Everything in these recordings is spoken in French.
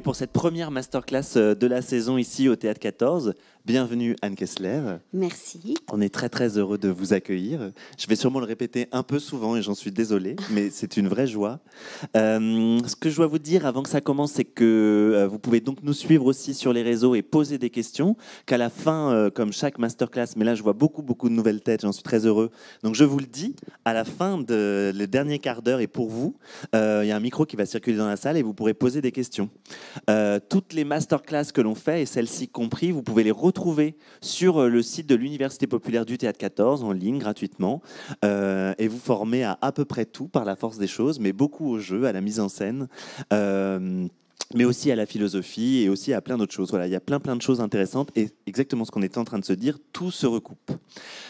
pour cette première masterclass euh, de la saison ici au Théâtre 14. Bienvenue Anne Kessler. Merci. On est très très heureux de vous accueillir. Je vais sûrement le répéter un peu souvent et j'en suis désolé, mais c'est une vraie joie. Euh, ce que je dois vous dire avant que ça commence, c'est que euh, vous pouvez donc nous suivre aussi sur les réseaux et poser des questions. Qu'à la fin, comme chaque masterclass, mais là je vois beaucoup beaucoup de nouvelles têtes, j'en suis très heureux. Donc je vous le dis, à la fin de le dernier quart d'heure et pour vous, il y a un micro qui va circuler dans la salle et vous pourrez poser des questions. Euh, toutes les masterclass que l'on fait, et celles-ci compris, vous pouvez les retrouver sur euh, le site de l'Université populaire du Théâtre 14 en ligne gratuitement. Euh, et vous formez à à peu près tout par la force des choses, mais beaucoup au jeu, à la mise en scène mais aussi à la philosophie et aussi à plein d'autres choses. Voilà, il y a plein plein de choses intéressantes et exactement ce qu'on était en train de se dire, tout se recoupe.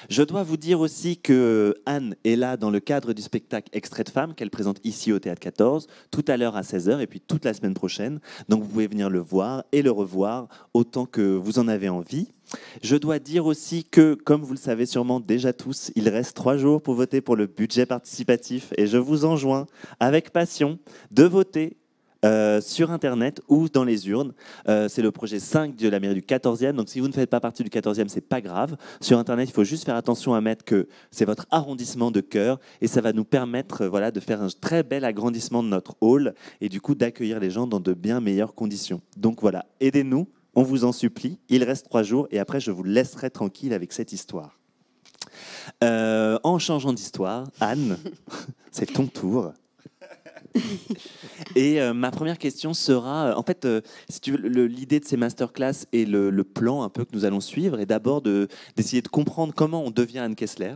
Je dois vous dire aussi que Anne est là dans le cadre du spectacle Extrait de femmes qu'elle présente ici au Théâtre 14, tout à l'heure à 16h et puis toute la semaine prochaine. Donc vous pouvez venir le voir et le revoir autant que vous en avez envie. Je dois dire aussi que, comme vous le savez sûrement déjà tous, il reste trois jours pour voter pour le budget participatif et je vous enjoins avec passion de voter euh, sur Internet ou dans les urnes. Euh, c'est le projet 5 de la mairie du 14e. Donc si vous ne faites pas partie du 14e, c'est pas grave. Sur Internet, il faut juste faire attention à mettre que c'est votre arrondissement de cœur et ça va nous permettre euh, voilà, de faire un très bel agrandissement de notre hall et du coup d'accueillir les gens dans de bien meilleures conditions. Donc voilà, aidez-nous, on vous en supplie. Il reste trois jours et après, je vous laisserai tranquille avec cette histoire. en changeant d'histoire, Anne, c'est ton tour et euh, ma première question sera, euh, en fait, euh, si tu l'idée de ces masterclass et le, plan un peu que nous allons suivre est d'abord d'essayer de comprendre comment on devient Anne Kessler.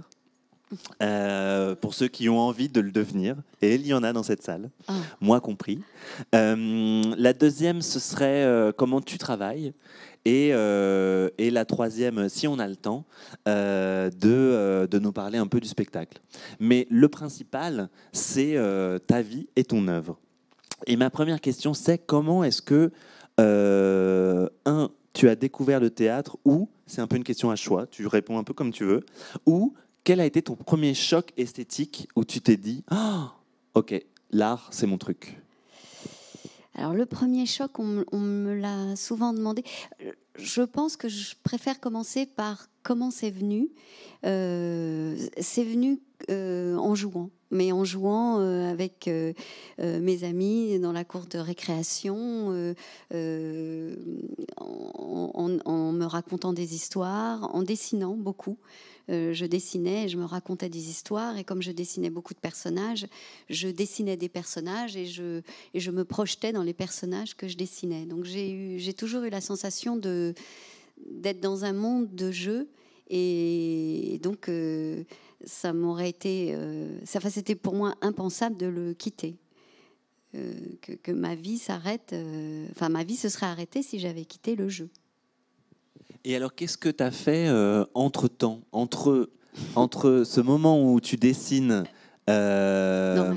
pour ceux qui ont envie de le devenir, et il y en a dans cette salle, ah. moi compris. la deuxième, ce serait comment tu travailles, et, euh, et, la troisième, si on a le temps, euh, de, euh, de, nous parler un peu du spectacle. Mais le principal, c'est ta vie et ton œuvre. Et ma première question, c'est comment est-ce que, un, tu as découvert le théâtre, ou, c'est un peu une question à choix, tu réponds un peu comme tu veux, ou quel a été ton premier choc esthétique où tu t'es dit, oh, ok, l'art, c'est mon truc alors le premier choc, on, me l'a souvent demandé. Je pense que je préfère commencer par comment c'est venu. Euh, c'est venu euh, en jouant, mais en jouant euh, avec mes amis dans la cour de récréation, en, me racontant des histoires, en dessinant beaucoup. Euh, je dessinais je me racontais des histoires. Et comme je dessinais beaucoup de personnages, je dessinais des personnages et je, me projetais dans les personnages que je dessinais. Donc j'ai toujours eu la sensation d'être dans un monde de jeu. Et donc, euh, ça m'aurait été. ça, euh, c'était pour moi impensable de le quitter. que, que, ma vie s'arrête. Enfin, ma vie se serait arrêtée si j'avais quitté le jeu. Et alors, qu'est-ce que tu as fait euh, entre-temps entre, ce moment où tu dessines... Euh,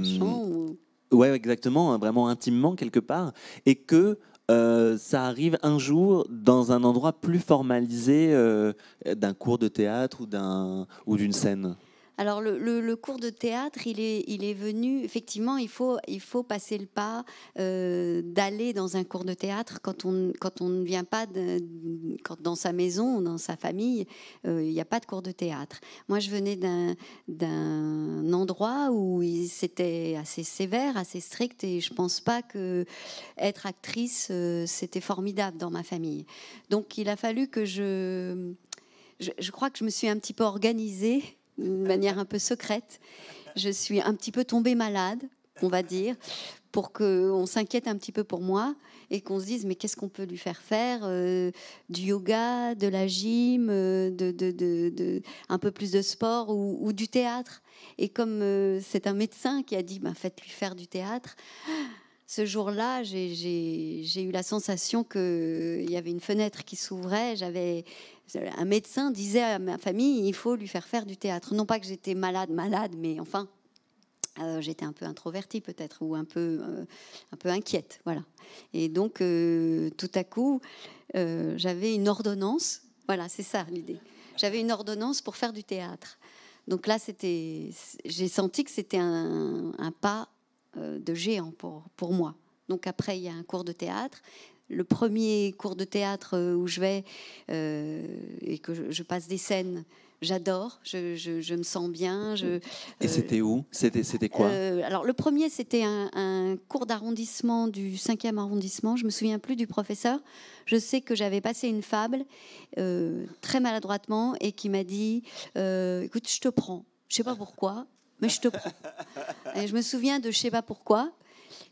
Ouais, exactement, hein, vraiment intimement quelque part, et que euh, ça arrive un jour dans un endroit plus formalisé euh, d'un cours de théâtre ou d'une scène alors le, cours de théâtre, il est, venu, effectivement, il faut, passer le pas euh, d'aller dans un cours de théâtre quand on, ne vient pas quand dans sa maison, dans sa famille, euh, il n'y a pas de cours de théâtre. Moi, je venais d'un endroit où c'était assez sévère, assez strict, et je pense pas que être actrice, euh, c'était formidable dans ma famille. Donc il a fallu que je... Je, je, crois que je me suis un petit peu organisée de manière un peu secrète. Je suis un petit peu tombée malade, on va dire, pour qu'on s'inquiète un petit peu pour moi et qu'on se dise mais qu'est-ce qu'on peut lui faire faire euh, du yoga, de la gym, euh, de, un peu plus de sport ou, du théâtre. Et comme euh, c'est un médecin qui a dit ben, faites-lui faire du théâtre, ce jour-là, j'ai eu la sensation qu'il euh, y avait une fenêtre qui s'ouvrait. J'avais un médecin disait à ma famille il faut lui faire faire du théâtre. Non pas que j'étais malade, malade, mais enfin, euh, j'étais un peu introvertie peut-être ou un peu euh, un peu inquiète, voilà. Et donc tout à coup, j'avais une ordonnance. Voilà, c'est ça l'idée. J'avais une ordonnance pour faire du théâtre. Donc là, c'était, j'ai senti que c'était un, un pas euh, de géant pour, pour moi. Donc après, il y a un cours de théâtre. Le premier cours de théâtre euh, où je vais euh, et que je, passe des scènes, j'adore, je, me sens bien. Je, et c'était où C'était quoi Alors le premier, c'était un, cours d'arrondissement du 5e arrondissement. Je me souviens plus du professeur. Je sais que j'avais passé une fable très maladroitement et qui m'a dit "Écoute, je te prends. Je sais pas pourquoi, mais je te prends." je me souviens de je sais pas pourquoi.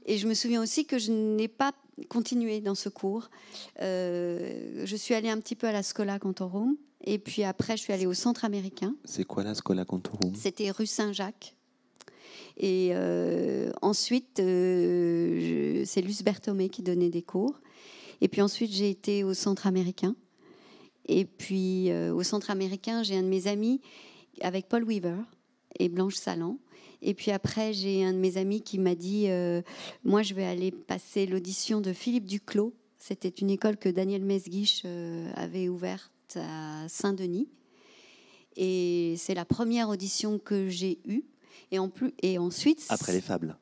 Et je me souviens aussi que je n'ai pas continué dans ce cours. Euh, je suis allée un petit peu à la Scola Cantorum. Et puis après, je suis allée au centre américain. C'est quoi la Scola Cantorum C'était rue Saint-Jacques. Et euh, ensuite, euh, c'est Luce Berthomé qui donnait des cours. Et puis ensuite, j'ai été au centre américain. Et puis au centre américain, j'ai un de mes amis avec Paul Weaver et Blanche Salan. Et puis après, j'ai un de mes amis qui m'a dit euh, Moi, je vais aller passer l'audition de Philippe Duclos. C'était une école que Daniel Mesguich euh, avait ouverte à Saint-Denis. Et c'est la première audition que j'ai eue. Et, en plus, et ensuite. Après les fables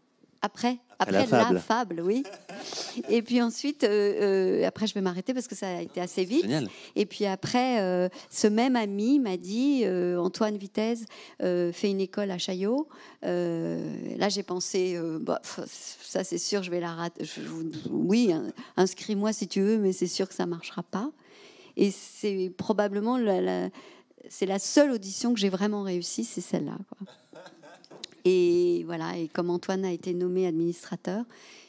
après, après, la, fable. oui. et puis ensuite, euh, euh, après, je vais m'arrêter parce que ça a été assez vite. Et puis après, euh, ce même ami m'a dit Antoine Vitesse fait une école à Chaillot. là, j'ai pensé, bah, ça c'est sûr, je vais la rater. Je, oui, hein, inscris-moi si tu veux, mais c'est sûr que ça marchera pas. Et c'est probablement la, c'est la seule audition que j'ai vraiment réussi, c'est celle-là. Quoi. Et voilà, et comme Antoine a été nommé administrateur,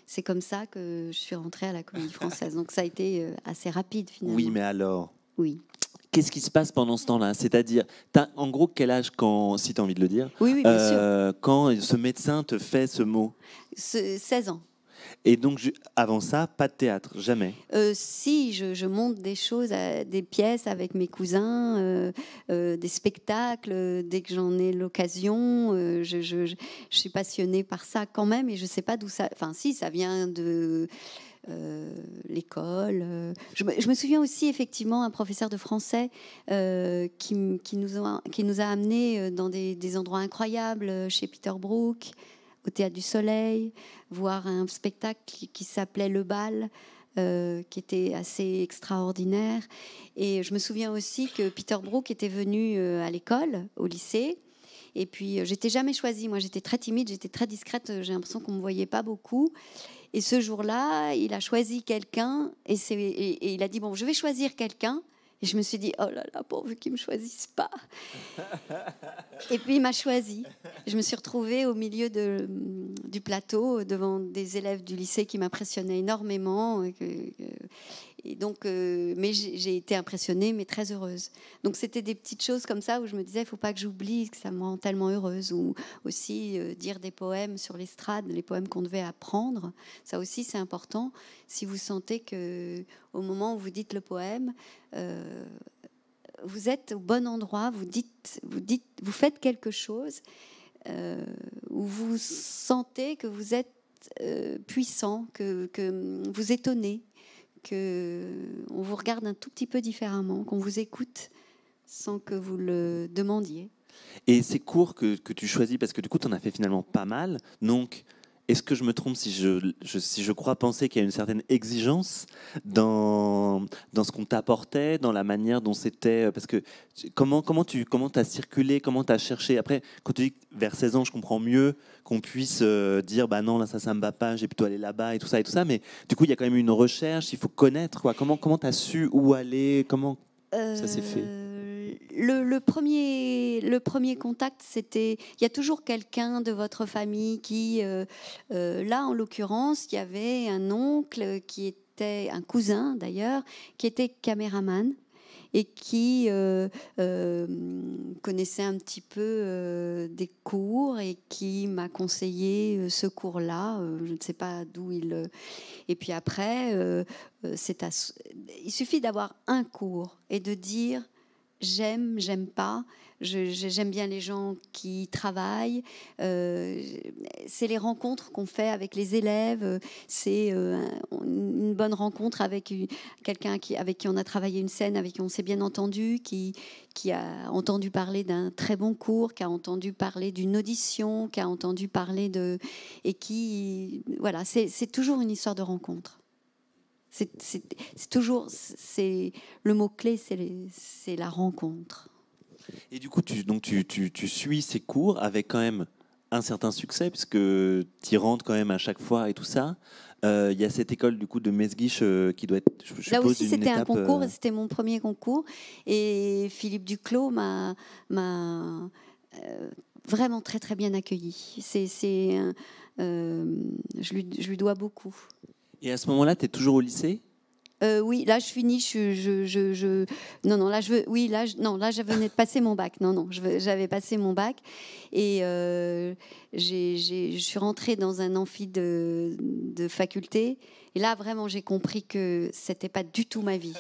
c'est comme ça que je suis rentrée à la Comédie Française. Donc ça a été euh, assez rapide finalement. Oui, mais alors Oui. Qu'est-ce qui se passe pendant ce temps-là C'est-à-dire, en gros, quel âge, quand, si tu as envie de le dire, oui, euh, quand ce médecin te fait ce mot 16 ans. Et donc, avant ça, pas de théâtre, jamais euh, Si, je, monte des choses, des pièces avec mes cousins, euh, euh, des spectacles, dès que j'en ai l'occasion. Je, suis passionnée par ça quand même, et je ne sais pas d'où ça... Enfin, si, ça vient de... l'école. je, me souviens aussi effectivement un professeur de français qui, nous a, qui nous a amenés dans des, des endroits incroyables chez Peter Brook au Théâtre du Soleil, voir un spectacle qui, s'appelait Le Bal, euh, qui était assez extraordinaire. Et je me souviens aussi que Peter Brook était venu euh, à l'école, au lycée. Et puis, euh, j'étais jamais choisie. Moi, j'étais très timide, j'étais très discrète. J'ai l'impression qu'on ne me voyait pas beaucoup. Et ce jour-là, il a choisi quelqu'un et il a dit bon, je vais choisir quelqu'un et je me suis dit, oh là là, pourvu qu'il ne me choisissent pas. et puis il m'a choisi. Je me suis retrouvée au milieu de, du plateau devant des élèves du lycée qui m'impressionnaient énormément. Et, euh, donc, euh, mais j'ai été impressionnée, mais très heureuse. Donc, c'était des petites choses comme ça où je me disais, il ne faut pas que j'oublie que ça me rend tellement heureuse. Ou aussi euh, dire des poèmes sur l'estrade, les poèmes qu'on devait apprendre. Ça aussi, c'est important. Si vous sentez que, au moment où vous dites le poème, euh, vous êtes au bon endroit, vous dites, vous dites, vous faites quelque chose où vous sentez que vous êtes puissant, que vous étonnez qu'on vous regarde un tout petit peu différemment, qu'on vous écoute sans que vous le demandiez. Et ces cours que, tu choisis, parce que du coup, tu en as fait finalement pas mal, donc est-ce que je me trompe si je, crois penser qu'il y a une certaine exigence dans, dans ce qu'on t'apportait, dans la manière dont c'était euh, Parce que comment, comment tu comment as circulé, comment tu as cherché Après, quand tu dis vers 16 ans, je comprends mieux qu'on puisse euh, dire bah non, là ça, ça me va pas, j'ai plutôt aller là-bas et tout ça et tout ça. Mais du coup, il y a quand même une recherche, il faut connaître quoi. Comment tu as su où aller comment, ça s'est fait. Euh, le, premier, contact, c'était. Il y a toujours quelqu'un de votre famille qui. Euh, euh, là, en l'occurrence, il y avait un oncle qui était. Un cousin d'ailleurs, qui était caméraman et qui euh, euh, connaissait un petit peu euh, des cours et qui m'a conseillé ce cours-là. je ne sais pas d'où il. Et puis après, c'est il suffit d'avoir un cours et de dire j'aime, j'aime pas. J'aime bien les gens qui travaillent. Euh, c'est les rencontres qu'on fait avec les élèves. C'est euh, une bonne rencontre avec quelqu'un qui, avec qui on a travaillé une scène, avec qui on s'est bien entendu, qui, qui a entendu parler d'un très bon cours, qui a entendu parler d'une audition, qui a entendu parler de... Et qui... Voilà, c'est toujours une histoire de rencontre. C'est toujours, c'est le mot clé, c'est la rencontre. Et du coup, tu, donc tu, tu, tu, suis ces cours avec quand même un certain succès, puisque tu y rentres quand même à chaque fois et tout ça. Euh, il y a cette école du coup de Mesguiche euh, qui doit être. Là aussi, c'était un concours, euh, c'était mon premier concours. Et Philippe Duclos m'a vraiment très très bien accueilli. C'est, je, lui, je lui dois beaucoup. Et à ce moment-là, tu es toujours au lycée euh, oui, là je finis, je, je, je, non non là je veux, oui là non là je venais de passer mon bac, non non j'avais passé mon bac et euh, je suis rentrée dans un amphi de, faculté et là vraiment j'ai compris que c'était pas du tout ma vie,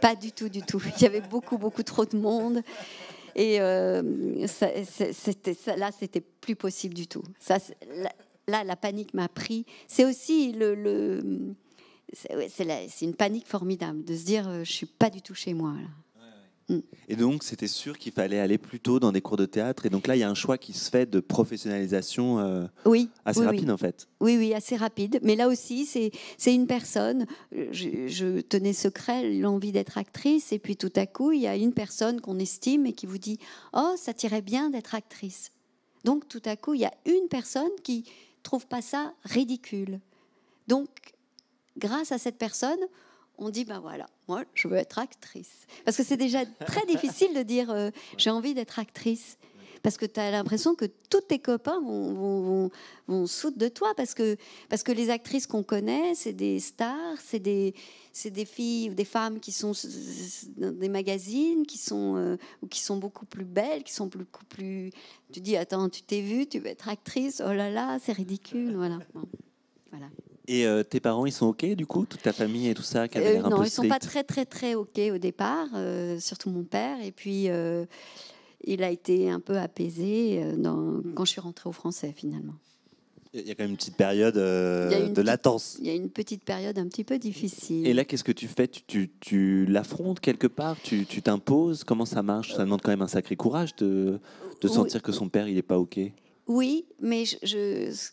pas du tout du tout. Il y avait beaucoup beaucoup trop de monde et euh, ça, n'était là c'était plus possible du tout. Ça, là, la panique m'a pris. C'est aussi le. c'est une panique formidable de se dire euh, je suis pas du tout chez moi. Mm. Et donc, c'était sûr qu'il fallait aller plus tôt dans des cours de théâtre. Et donc là, il y a un choix qui se fait de professionnalisation euh, assez rapide, en fait. Oui, oui, assez rapide. Mais là aussi, c'est une personne. Je, je tenais secret l'envie d'être actrice. Et puis tout à coup, il y a une personne qu'on estime et qui vous dit Oh, ça t'irait bien d'être actrice. Donc tout à coup, il y a une personne qui, trouve pas ça ridicule. Donc, grâce à cette personne, on dit ben voilà, moi je veux être actrice. Parce que c'est déjà très difficile de dire euh, j'ai envie d'être actrice parce que tu as l'impression que tous tes copains vont, vont, sauter de toi, parce que, parce que les actrices qu'on connaît, c'est des stars, c'est des, des filles ou des femmes qui sont dans des magazines, qui sont, euh, ou qui sont beaucoup plus belles, qui sont beaucoup plus... Tu dis, attends, tu t'es vue, tu veux être actrice, oh là là, c'est ridicule, voilà. voilà. Et euh, tes parents, ils sont OK du coup Toute ta famille et tout ça euh, Non, ils ne sont pas très, très, très OK au départ, surtout mon père. Et puis, il a été un peu apaisé euh, quand je suis rentrée au français finalement. Il y a quand même une petite période euh, de latence. Il y a une petite période un petit peu difficile. Et là, qu'est-ce que tu fais Tu, l'affrontes quelque part Tu t'imposes Comment ça marche Ça demande quand même un sacré courage de, sentir que son père, il n'est pas OK. Oui, mais ce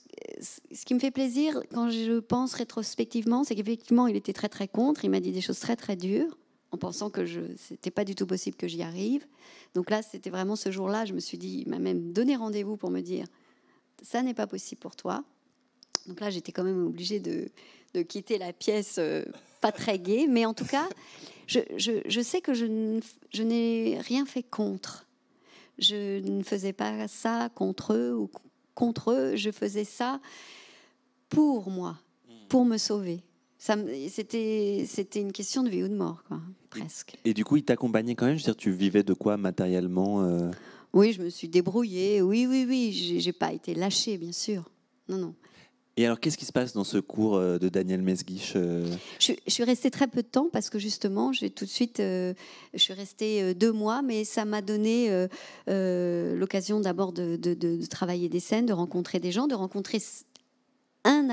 qui me fait plaisir quand je pense rétrospectivement, c'est qu'effectivement, il était très très contre. Il m'a dit des choses très très dures en pensant que ce c'était pas du tout possible que j'y arrive. Donc là, c'était vraiment ce jour-là, je me suis dit, m'a même donné rendez-vous pour me dire, ça n'est pas possible pour toi. Donc là, j'étais quand même obligée de, quitter la pièce, euh, pas très gaie, mais en tout cas, je, sais que je, je n'ai rien fait contre. Je ne faisais pas ça contre eux ou contre eux, je faisais ça pour moi, pour me sauver c'était une question de vie ou de mort, quoi, presque. Et du coup, il t'accompagnait quand même Je veux dire, tu vivais de quoi matériellement euh? Oui, je me suis débrouillée. Oui, oui, oui. J'ai pas été lâchée, bien sûr. Non, non. Et alors, qu'est-ce qui se passe dans ce cours euh, de Daniel Mesguich euh? je, suis restée très peu de temps parce que justement, j'ai tout de suite, je suis restée deux mois, mais ça m'a donné l'occasion d'abord de, travailler des scènes, de rencontrer des gens, de rencontrer un,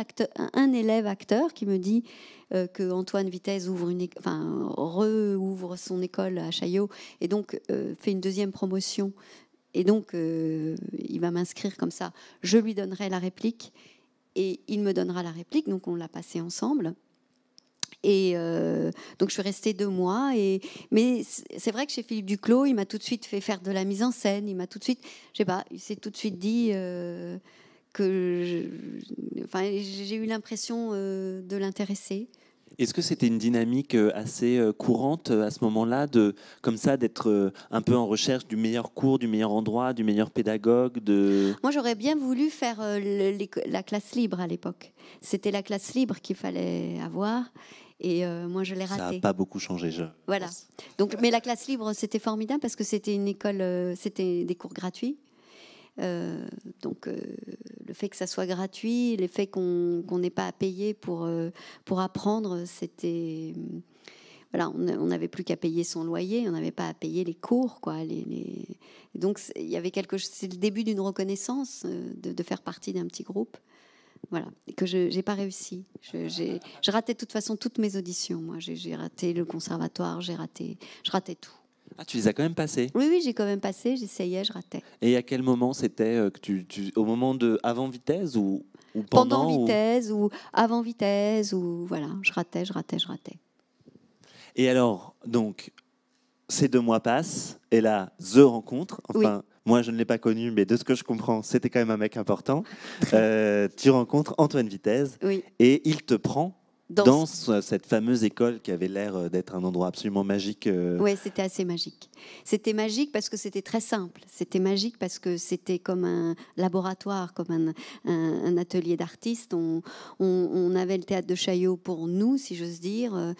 un élève acteur qui me dit qu'Antoine euh, que Antoine Vitesse ouvre une, enfin, son école à Chaillot et donc euh, fait une deuxième promotion. Et donc, euh, il va m'inscrire comme ça. Je lui donnerai la réplique et il me donnera la réplique. Donc, on l'a passé ensemble. Et donc je suis restée deux mois. Et, mais c'est vrai que chez Philippe Duclos, il m'a tout de suite fait faire de la mise en scène. Il m'a tout de suite, je sais pas, il s'est tout de suite dit, que j'ai eu l'impression euh, de l'intéresser. Est-ce que c'était une dynamique euh, assez euh, courante à ce moment-là, de comme ça, d'être un peu en recherche du meilleur cours, du meilleur endroit, du meilleur pédagogue de... Moi, j'aurais bien voulu faire la classe libre à l'époque. C'était la classe libre qu'il fallait avoir. Et moi, je l'ai raté. Ça n'a pas beaucoup changé, je. Voilà. Donc, mais la classe libre, c'était formidable parce que c'était une école, c'était des cours gratuits. Euh, donc euh, le fait que ça soit gratuit, le fait qu'on n'ait pas à payer pour, euh, pour apprendre, c'était... Voilà, on n'avait plus qu'à payer son loyer, on n'avait pas à payer les cours. Quoi, les, Donc il y avait quelque c'est le début d'une reconnaissance de, faire partie d'un petit groupe. Voilà, que je n'ai pas réussi. Je, je ratais de toute façon toutes mes auditions. Moi, j'ai raté le conservatoire, j'ai raté, je ratais tout. Ah, tu les as quand même passés Oui, oui, j'ai quand même passé, j'essayais, je ratais. Et à quel moment c'était euh, que tu, tu, Au moment de avant vitesse ou, pendant, vitesse ou... avant vitesse ou voilà, je ratais, je ratais, je ratais. Et alors, donc, ces deux mois passent et là, The rencontre. Enfin, moi je ne l'ai pas connu, mais de ce que je comprends, c'était quand même un mec important. Euh, tu rencontres Antoine Vitesse et il te prend dans, cette fameuse école qui avait l'air euh, d'être un endroit absolument magique. Euh. Oui, c'était assez magique. C'était magique parce que c'était très simple. C'était magique parce que c'était comme un laboratoire, comme un, atelier d'artistes. On, avait le théâtre de Chaillot pour nous, si j'ose dire. Euh,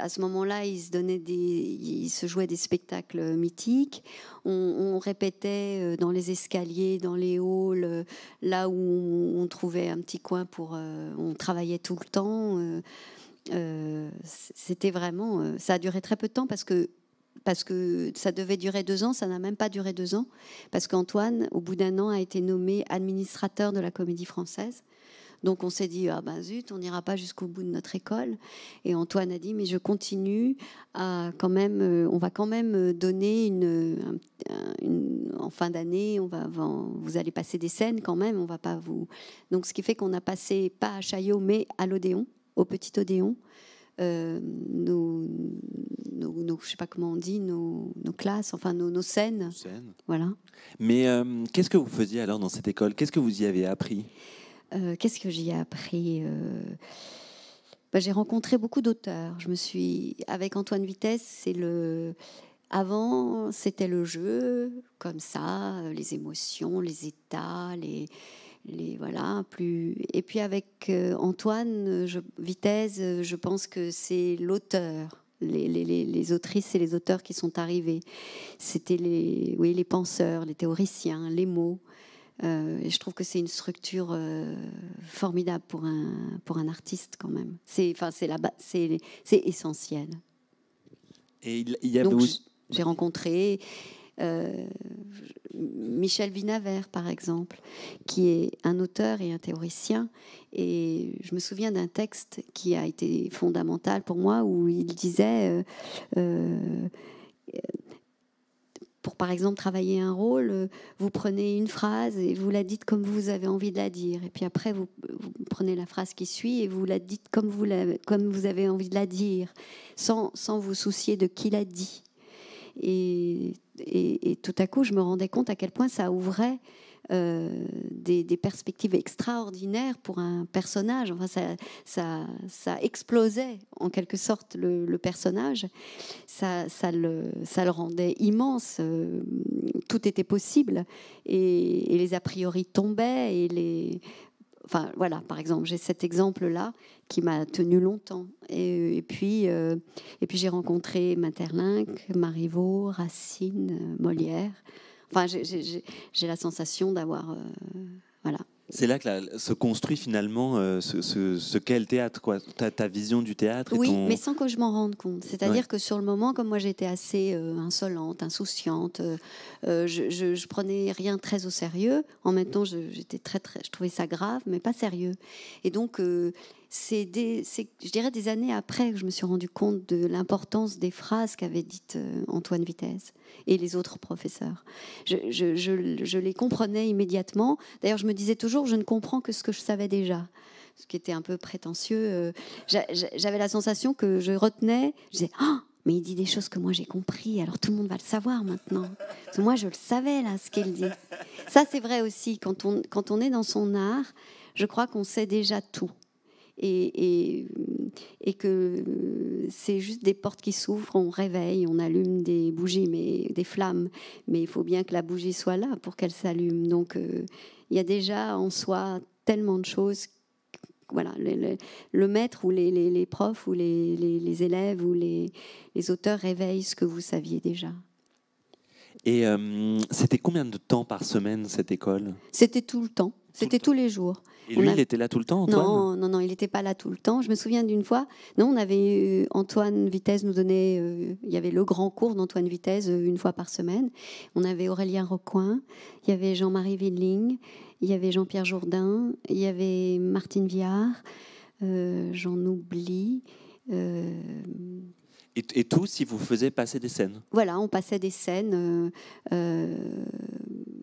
à ce moment-là, il se donnait des, il se jouait des spectacles mythiques. On, on, répétait dans les escaliers, dans les halls, là où on, trouvait un petit coin pour. on travaillait tout le temps euh, euh, c'était vraiment. Euh, ça a duré très peu de temps parce que parce que ça devait durer deux ans, ça n'a même pas duré deux ans, parce qu'Antoine, au bout d'un an, a été nommé administrateur de la comédie française. Donc on s'est dit, ah ben zut, on n'ira pas jusqu'au bout de notre école. Et Antoine a dit, mais je continue à quand même, euh, on va quand même euh, donner une, en fin d'année, on va, vous allez passer des scènes quand même, on va pas vous. Donc ce qui fait qu'on a passé pas à Chaillot, mais à l'Odéon, au Petit Odéon. Euh, nos, je sais pas comment on dit, nos, classes, enfin nos, scènes. Voilà. Mais euh, qu'est-ce que vous faisiez alors dans cette école Qu'est-ce que vous y avez appris euh, qu'est-ce que j'ai appris euh? bah, J'ai rencontré beaucoup d'auteurs. Je me suis, avec Antoine Vitesse, c'est le. Avant, c'était le jeu, comme ça, euh, les émotions, les états, les, les voilà plus. Et puis avec Antoine je, Vitesse, je pense que c'est l'auteur. Les, les, les, autrices et les auteurs qui sont arrivés. C'était les, oui, les penseurs, les théoriciens, les mots. Euh, je trouve que c'est une structure euh, formidable pour un, pour un artiste quand même. C'est enfin, essentiel. Et il, y J'ai rencontré euh, Michel Vinavert, par exemple, qui est un auteur et un théoricien. Et je me souviens d'un texte qui a été fondamental pour moi où il disait pour par exemple travailler un rôle, euh, vous prenez une phrase et vous la dites comme vous avez envie de la dire. Et puis après, vous, prenez la phrase qui suit et vous la dites comme vous, comme vous avez envie de la dire, sans, sans vous soucier de qui l'a dit. Et, et, et, tout à coup, je me rendais compte à quel point ça ouvrait euh, des, perspectives extraordinaires pour un personnage. Enfin, ça, ça, explosait en quelque sorte le, personnage. Ça, le, rendait immense. Euh, tout était possible et, les a priori tombaient et Enfin, voilà, par exemple, j'ai cet exemple-là qui m'a tenu longtemps. Et, puis, euh, et puis j'ai rencontré Materlinck, Marivaux, Racine, Molière. Enfin, j'ai la sensation d'avoir. Euh, voilà. C'est là que se construit finalement euh, ce, ce, qu'est le théâtre, quoi. Ta, vision du théâtre. Oui, mais sans que je m'en rende compte. C'est-à-dire que sur le moment, comme moi j'étais assez euh, insolente, insouciante, je, prenais rien très au sérieux. En même temps, j'étais très, très, je trouvais ça grave, mais pas sérieux. Et donc, c'est, je dirais, des années après que je me suis rendu compte de l'importance des phrases qu'avait dites euh, Antoine Vitesse et les autres professeurs. Je, les comprenais immédiatement. D'ailleurs, je me disais toujours, je ne comprends que ce que je savais déjà ce qui était un peu prétentieux. Euh, j'avais la sensation que je retenais, je disais, «Ah, mais il dit des choses que moi j'ai compris, alors tout le monde va le savoir maintenant. moi je le savais là, ce qu'il dit. Ça c'est vrai aussi, quand on, quand on est dans son art, je crois qu'on sait déjà tout et, que c'est juste des portes qui s'ouvrent, on réveille, on allume des bougies, mais des flammes, mais il faut bien que la bougie soit là pour qu'elle s'allume. Donc euh, il y a déjà en soi tellement de choses voilà, le, maître ou les, profs ou les, élèves ou les, auteurs réveillent ce que vous saviez déjà. Et euh, c'était combien de temps par semaine cette école C'était tout le temps. C'était tous les jours. Et lui, il était là tout le temps, Antoine Non, non, non, il n'était pas là tout le temps. Je me souviens d'une fois, non, on avait euh, Antoine Vitesse nous donnait, euh, il y avait le grand cours d'Antoine Vitesse euh, une fois par semaine. On avait Aurélien Recoin, il y avait Jean-Marie Villing, il y avait Jean-Pierre Jourdain, il y avait Martine Viard, j'en oublie. Et, tout si vous faisiez passer des scènes Voilà, on passait des scènes. Euh, euh,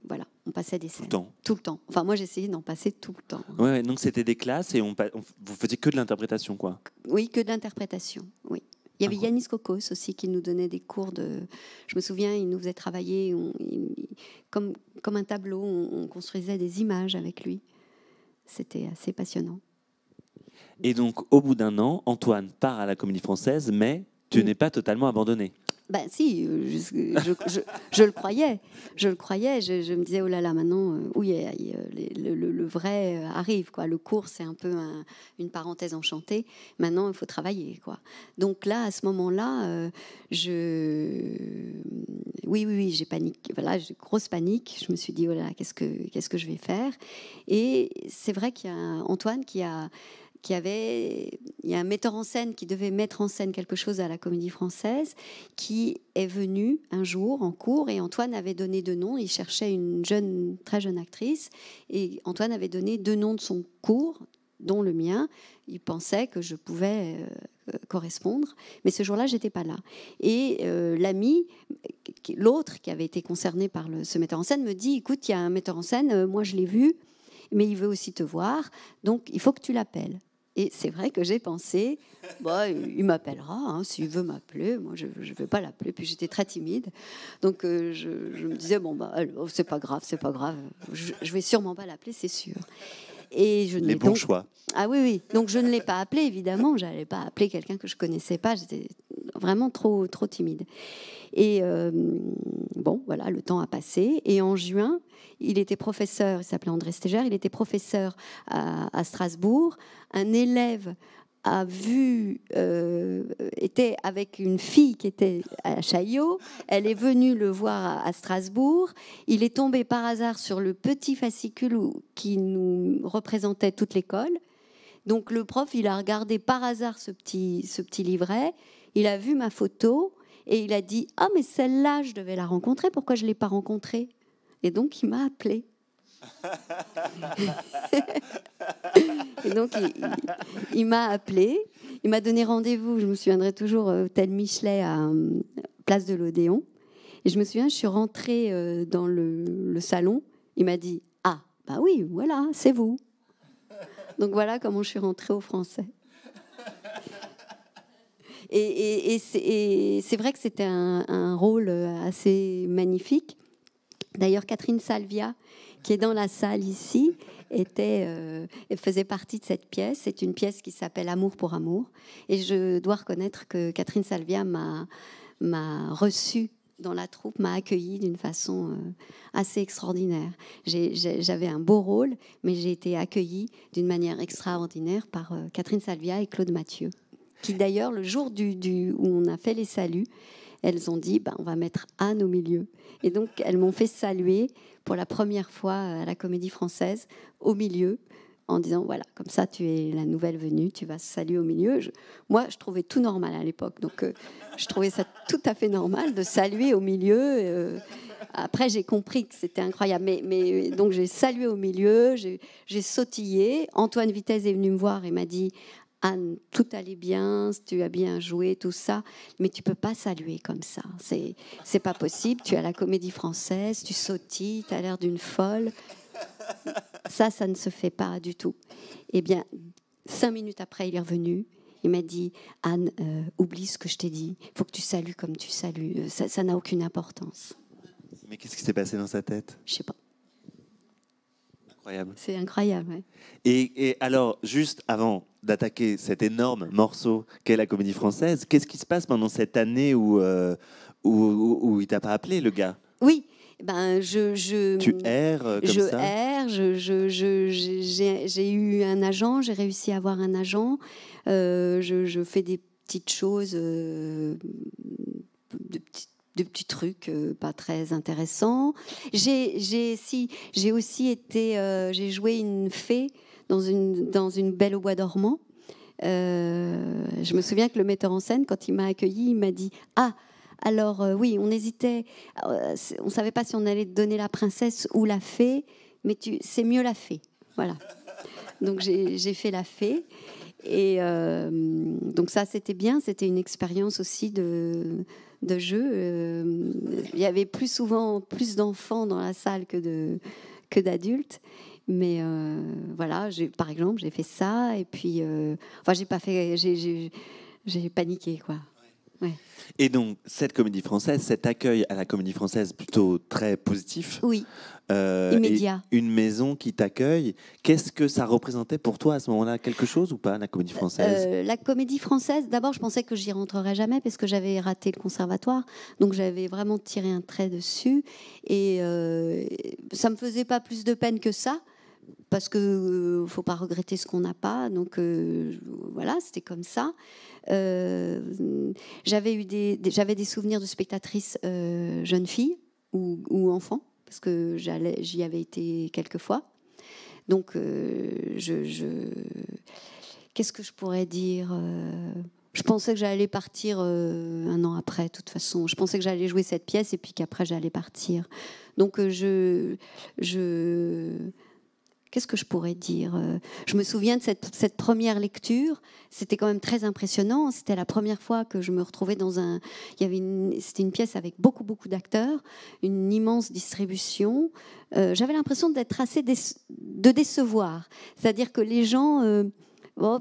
voilà, on passait des scènes. Tout le temps. Tout le temps. Enfin, moi, j'essayais d'en passer tout le temps. Ouais, donc c'était des classes et on, vous faisiez que de l'interprétation, quoi Oui, que de l'interprétation, oui. Il y avait Yanis Kokos aussi qui nous donnait des cours de. Je me souviens, il nous faisait travailler on, comme, comme un tableau, on, on construisait des images avec lui. C'était assez passionnant. Et donc, au bout d'un an, Antoine part à la Comédie Française, mais tu mm. n'es pas totalement abandonné. Ben si, euh, je, le croyais, je le croyais, je, me disais, oh là là, maintenant, euh, oui, euh, le, vrai arrive, quoi. le cours, c'est un peu une parenthèse enchantée, maintenant, il faut travailler. Quoi. Donc là, à ce moment-là, je... Oui, oui, oui, j'ai panique, voilà, grosse panique, je me suis dit, oh là, qu'est-ce que, qu'est-ce que je vais faire Et c'est vrai qu'il y a Antoine qui a avait, il y a un metteur en scène qui devait mettre en scène quelque chose à la Comédie Française, qui est venu un jour en cours et Antoine avait donné deux noms. Il cherchait une jeune, très jeune actrice et Antoine avait donné deux noms de son cours, dont le mien. Il pensait que je pouvais euh, euh, correspondre, mais ce jour-là, j'étais pas là. Et euh, l'ami, l'autre qui avait été concerné par le, ce metteur en scène, me dit "Écoute, il y a un metteur en scène. moi, je l'ai vu." Mais il veut aussi te voir, donc il faut que tu l'appelles. Et c'est vrai que j'ai pensé, bah, il m'appellera, hein, s'il veut m'appeler, moi je ne vais pas l'appeler, puis j'étais très timide. Donc euh, je, me disais, bon, bah, oh, c'est pas grave, c'est pas grave, je, ne vais sûrement pas l'appeler, c'est sûr. Et je Les choix. Ah oui, oui. Donc je ne l'ai pas appelé, évidemment. Je n'allais pas appeler quelqu'un que je connaissais pas. J'étais vraiment trop, trop timide. Et euh, bon, voilà, le temps a passé. Et en juin, il était professeur, il s'appelait André Steger. il était professeur à Strasbourg, un élève a vu, euh, était avec une fille qui était à Chaillot. Elle est venue le voir à, Strasbourg. Il est tombé par hasard sur le petit fascicule qui nous représentait toute l'école. Donc le prof, il a regardé par hasard ce petit, ce petit livret. Il a vu ma photo et il a dit Ah, mais celle-là, je devais la rencontrer. Pourquoi je ne l'ai pas rencontrée Et donc il m'a appelé et donc, il, m'a appelé, il m'a donné rendez-vous, je me souviendrai toujours, euh, Tel Michelet à euh, Place de l'Odéon. Et je me souviens, je suis rentrée euh, dans le, salon, il m'a dit Ah, bah oui, voilà, c'est vous. Donc voilà comment je suis rentrée au français. Et, c'est vrai que c'était un, un, rôle assez magnifique. D'ailleurs, Catherine Salvia, qui est dans la salle ici, était, euh, faisait partie de cette pièce. C'est une pièce qui s'appelle Amour pour Amour. Et je dois reconnaître que Catherine Salvia m'a, m'a reçue dans la troupe, m'a accueillie d'une façon euh, assez extraordinaire. j'avais un beau rôle, mais j'ai été accueillie d'une manière extraordinaire par euh, Catherine Salvia et Claude Mathieu, qui d'ailleurs, le jour du, du, où on a fait les saluts, elles ont dit, ben, on va mettre Anne au milieu. Et donc, elles m'ont fait saluer pour la première fois euh, à la Comédie Française, au milieu, en disant voilà, comme ça tu es la nouvelle venue, tu vas saluer au milieu. moi, je trouvais tout normal à l'époque, donc euh, je trouvais ça tout à fait normal de saluer au milieu. Euh, après, j'ai compris que c'était incroyable, mais, mais donc j'ai salué au milieu, j'ai sautillé. Antoine Vitesse est venu me voir et m'a dit Anne, ah, tout allait bien, tu as bien joué, tout ça, mais tu peux pas saluer comme ça. C'est c'est pas possible. Tu as la Comédie Française, tu sautilles, tu as l'air d'une folle. Ça, ça ne se fait pas du tout. Eh bien, cinq minutes après, il est revenu. Il m'a dit Anne, euh, oublie ce que je t'ai dit. Il faut que tu salues comme tu salues. Euh, ça n'a aucune importance. Mais qu'est-ce qui s'est passé dans sa tête Je sais pas. C'est incroyable. Et, alors, juste avant d'attaquer cet énorme morceau qu'est la comédie française, qu'est-ce qui se passe pendant cette année où, il euh, où, il t'a pas appelé, le gars Oui. Eh ben, je, je, tu erres euh, comme je ça je, je, j'ai eu un agent, j'ai réussi à avoir un agent. Euh, je, je fais des petites choses, euh, de petites de petits trucs euh, pas très intéressants. J'ai aussi été, euh, j'ai joué une fée dans une, belle au bois dormant. Euh, je me souviens que le metteur en scène, quand il m'a accueilli, il m'a dit Ah, alors oui, on hésitait, on ne savait pas si on allait donner la princesse ou la fée, mais c'est mieux la fée. Voilà. Donc j'ai fait la fée. Et donc ça, c'était bien, c'était une expérience aussi de, de jeu euh, Il y avait plus souvent plus d'enfants dans la salle que que d'adultes. Mais euh, voilà, par exemple, j'ai fait ça et puis, euh, enfin, j'ai pas fait, j'ai paniqué quoi. Et donc, cette comédie française, cet accueil à la comédie française plutôt très positif. Oui. Euh, Immédiat. une maison qui t'accueille. Qu'est-ce que ça représentait pour toi à ce moment-là Quelque chose ou pas, la comédie euh, française La comédie française, d'abord, je pensais que j'y rentrerais jamais parce que j'avais raté le conservatoire. Donc, j'avais vraiment tiré un trait dessus. Et euh, ça me faisait pas plus de peine que ça parce que ne euh, faut pas regretter ce qu'on n'a pas. Donc euh, voilà, c'était comme ça. Euh, j'avais eu des, j'avais des souvenirs de spectatrices jeune jeunes filles ou, enfants parce que j'allais, j'y avais été quelques fois. Donc je, qu'est-ce que je pourrais dire Je pensais que j'allais partir un an après, de toute façon. Je pensais que j'allais jouer cette pièce et puis qu'après j'allais partir. Donc je, je Qu'est-ce que je pourrais dire euh, Je me souviens de cette, première lecture. C'était quand même très impressionnant. C'était la première fois que je me retrouvais dans un. Il y avait une, c'était une pièce avec beaucoup beaucoup d'acteurs, une immense distribution. Euh, j'avais l'impression d'être assez de décevoir. C'est-à-dire que les gens. Euh, oh,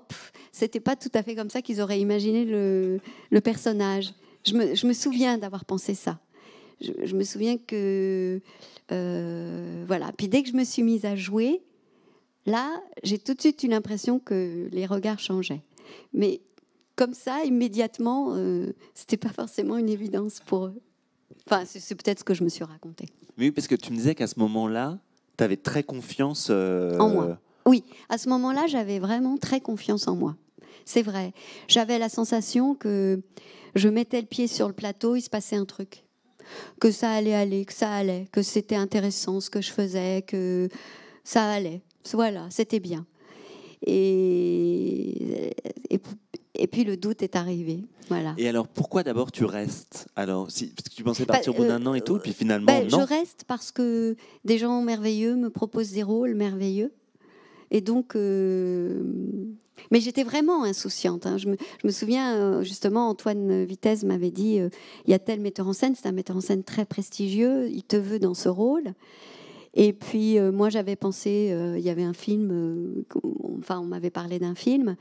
c'était pas tout à fait comme ça qu'ils auraient imaginé le, personnage. Je me, souviens d'avoir pensé ça. Je, me souviens que. Euh, voilà. Puis dès que je me suis mise à jouer, Là, j'ai tout de suite eu l'impression que les regards changeaient. Mais comme ça, immédiatement, ce euh, c'était pas forcément une évidence pour eux. Enfin, c'est peut-être ce que je me suis raconté. Oui, parce que tu me disais qu'à ce moment-là, tu avais très confiance euh, en moi. Oui, à ce moment-là, j'avais vraiment très confiance en moi. C'est vrai. J'avais la sensation que je mettais le pied sur le plateau, il se passait un truc. Que ça allait aller, que ça allait, que c'était intéressant ce que je faisais, que ça allait. Voilà, c'était bien. Et, et, puis le doute est arrivé. Voilà. Et alors, pourquoi d'abord tu restes Alors, si, parce que tu pensais bah, partir au bout d'un an et tout, euh, puis finalement, bah, non. Je reste parce que des gens merveilleux me proposent des rôles merveilleux. Et donc, euh, mais j'étais vraiment insouciante. Hein. Je, me, souviens, euh, justement, Antoine Vitesse m'avait dit, il y a tel metteur en scène, c'est un metteur en scène très prestigieux, il te veut dans ce rôle. Et puis euh, moi j'avais pensé, euh, il y avait un film, euh, enfin on m'avait parlé d'un film,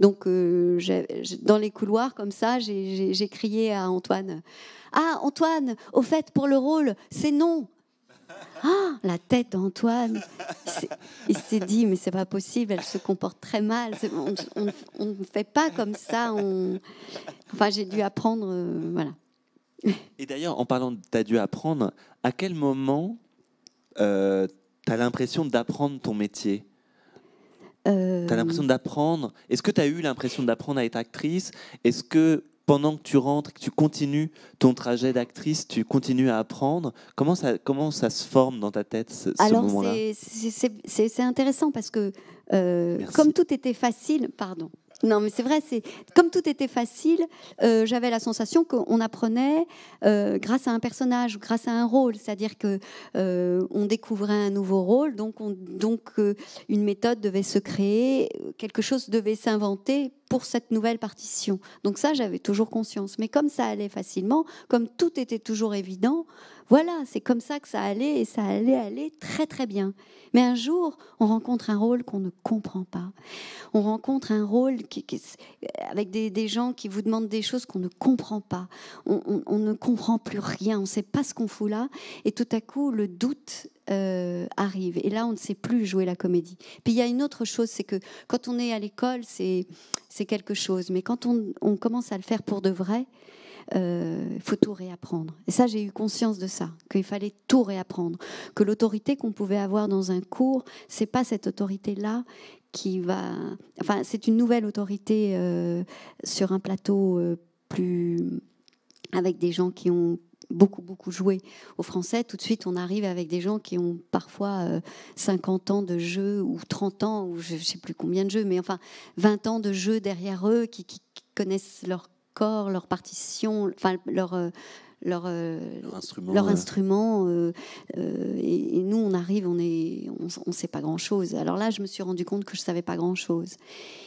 donc dans les couloirs comme ça, j'ai crié à Antoine, ah Antoine, au fait pour le rôle, c'est non. Ah, la tête d'Antoine. Il s'est dit, mais c'est pas possible, elle se comporte très mal. On ne fait pas comme ça. On... Enfin, j'ai dû apprendre. voilà. Et d'ailleurs, en parlant, tu as dû apprendre, à quel moment euh, tu as l'impression d'apprendre ton métier. Euh, tu as l'impression d'apprendre. Est-ce que tu as eu l'impression d'apprendre à être actrice Est-ce que pendant que tu rentres, que tu continues ton trajet d'actrice, tu continues à apprendre Comment ça, comment ça se forme dans ta tête ce, c'est intéressant parce que euh, comme tout était facile, pardon, non, mais c'est vrai, c'est comme tout était facile, euh, j'avais la sensation qu'on apprenait euh, grâce à un personnage, grâce à un rôle, c'est-à-dire que euh, on découvrait un nouveau rôle, donc une méthode devait se créer, quelque chose devait s'inventer pour cette nouvelle partition. Donc ça, j'avais toujours conscience. Mais comme ça allait facilement, comme tout était toujours évident, voilà, c'est comme ça que ça allait et ça allait aller très très bien. Mais un jour, on rencontre un rôle qu'on ne comprend pas. On rencontre un rôle avec des, gens qui vous demandent des choses qu'on ne comprend pas. On, ne comprend plus rien, on ne sait pas ce qu'on fout là. Et tout à coup, le doute euh, arrive. Et là, on ne sait plus jouer la comédie. Puis il y a une autre chose, c'est que quand on est à l'école, c'est quelque chose. Mais quand on commence à le faire pour de vrai, il euh, faut tout réapprendre. Et ça, j'ai eu conscience de ça, qu'il fallait tout réapprendre, que l'autorité qu'on pouvait avoir dans un cours, c'est pas cette autorité-là qui va. Enfin, c'est une nouvelle autorité euh, sur un plateau euh, plus avec des gens qui ont beaucoup beaucoup joué au français. Tout de suite, on arrive avec des gens qui ont parfois 50 ans de jeu ou 30 ans ou je, ne sais plus combien de jeux, mais enfin 20 ans de jeu derrière eux qui, qui connaissent leur corps, leur partition, enfin leur euh, leur, euh, leur instrument, euh, et, nous on arrive on est on, on, sait pas grand chose alors là je me suis rendu compte que je savais pas grand chose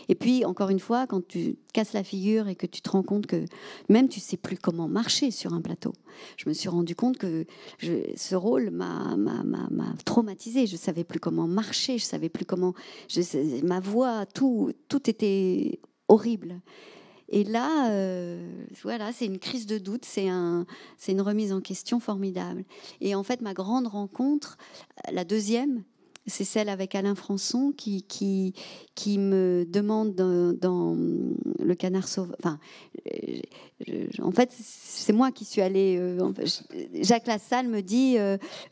et puis encore une fois quand tu casses la figure et que tu te rends compte que même tu sais plus comment marcher sur un plateau je me suis rendu compte que ce rôle m'a traumatisé je savais plus comment marcher je savais plus comment je, ma voix tout tout était horrible et là, euh, voilà, c'est une crise de doute, c'est une remise en question formidable. Et en fait, ma grande rencontre, euh, la deuxième, c'est celle avec Alain Françon qui, qui, me demande dans, le canard sauvage. Enfin, euh, en fait, c'est moi qui suis allée. Jacques Lassalle me dit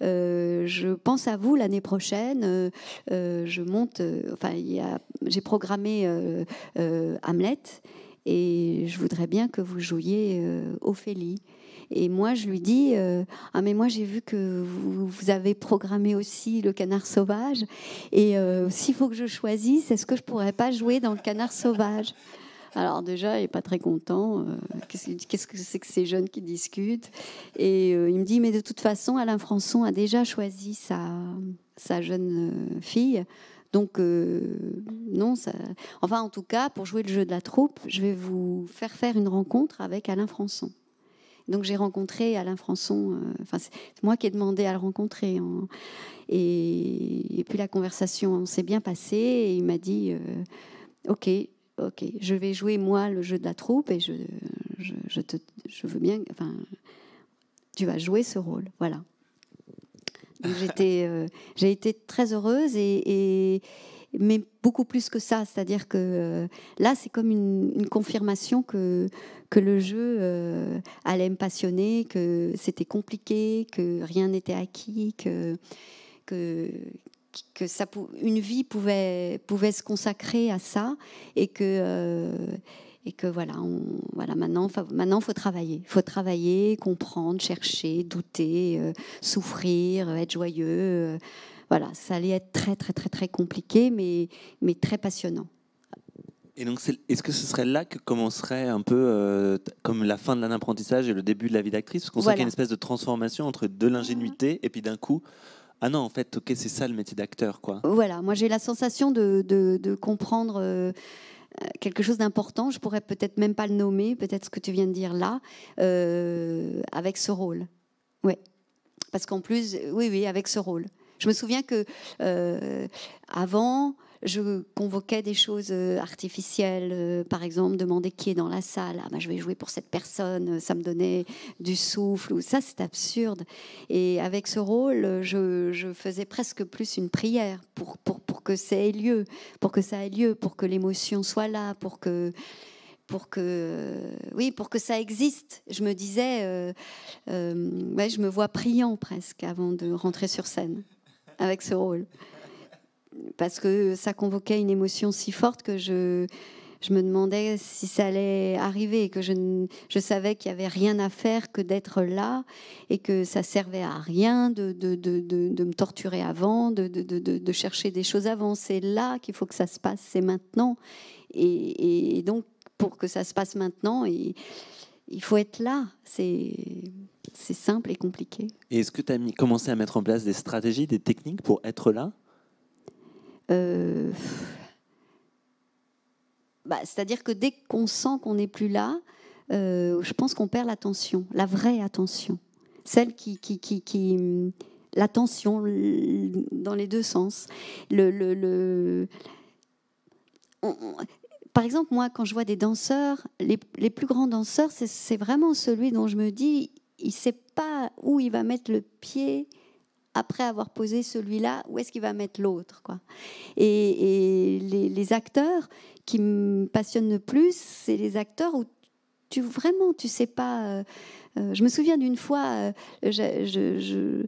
Je pense à vous l'année prochaine. je monte. enfin, j'ai programmé Hamlet et je voudrais bien que vous jouiez euh, Ophélie. Et moi, je lui dis euh, Ah, mais moi, j'ai vu que vous, avez programmé aussi le canard sauvage. Et euh, s'il faut que je choisisse, est-ce que je pourrais pas jouer dans le canard sauvage alors déjà, il n'est pas très content. Qu'est-ce que c'est que ces jeunes qui discutent Et il me dit, mais de toute façon, Alain Françon a déjà choisi sa jeune fille donc, euh, non, ça... enfin, en tout cas, pour jouer le jeu de la troupe, je vais vous faire faire une rencontre avec Alain Françon. Donc, j'ai rencontré Alain Françon, euh, enfin, c'est moi qui ai demandé à le rencontrer. Et, puis, la conversation s'est bien passée et il m'a dit euh, Ok, ok, je vais jouer moi le jeu de la troupe et je, je veux bien, enfin, tu vas jouer ce rôle. Voilà. J'étais, euh, j'ai été très heureuse et, mais beaucoup plus que ça, c'est-à-dire que euh, là, c'est comme une, confirmation que que le jeu euh, allait me passionner, que c'était compliqué, que rien n'était acquis, que que que ça, une vie pouvait pouvait se consacrer à ça et que et que voilà, voilà maintenant, maintenant faut travailler, faut travailler, comprendre, chercher, douter, euh, souffrir, euh, être joyeux. Euh, voilà, ça allait être très très très très compliqué, mais mais très passionnant. Et donc, est-ce que ce serait là que commencerait un peu comme la fin de l'apprentissage et le début de la vie d'actrice Parce qu'on qu'il y a une espèce de transformation entre de l'ingénuité mm-hmm. et puis d'un coup, ah non, en fait, ok, c'est ça le métier d'acteur, quoi. Voilà, moi j'ai la sensation de, de, comprendre quelque chose d'important, je pourrais peut-être même pas le nommer, peut-être ce que tu viens de dire là, euh, avec ce rôle. Oui. Parce qu'en plus, oui, oui, avec ce rôle. Je me souviens que euh, avant, je convoquais des choses euh, artificielles, euh, par exemple, demander qui est dans la salle. Ah, bah, je vais jouer pour cette personne, euh, ça me donnait du souffle. ça, c'est absurde. Et avec ce rôle, je, faisais presque plus une prière pour, que ça ait lieu, pour que ça ait lieu, pour que l'émotion soit là, pour que pour que oui pour que ça existe je me disais je me vois priant presque avant de rentrer sur scène avec ce rôle parce que ça convoquait une émotion si forte que je, je me demandais si ça allait arriver et que je, je savais qu'il n'y avait rien à faire que d'être là et que ça servait à rien de, de, de, de me torturer avant, de, chercher des choses avant. C'est là qu'il faut que ça se passe, c'est maintenant. Et, et, donc, pour que ça se passe maintenant, il, faut être là. C'est. C'est simple et compliqué. est-ce que tu as commencé à mettre en place des stratégies, des techniques pour être là euh, bah, c'est-à-dire que dès qu'on sent qu'on n'est plus là, euh, je pense qu'on perd l'attention, la vraie attention, celle qui, qui, hum, l'attention dans les deux sens. Le, Par exemple, moi, quand je vois des danseurs, les, les plus grands danseurs, c'est vraiment celui dont je me dis, il ne sait pas où il va mettre le pied après avoir posé celui-là, où est-ce qu'il va mettre l'autre quoi. Et, les, acteurs qui me passionnent le plus, c'est les acteurs où tu vraiment, tu sais pas. Euh, euh, je me souviens d'une fois, euh, je,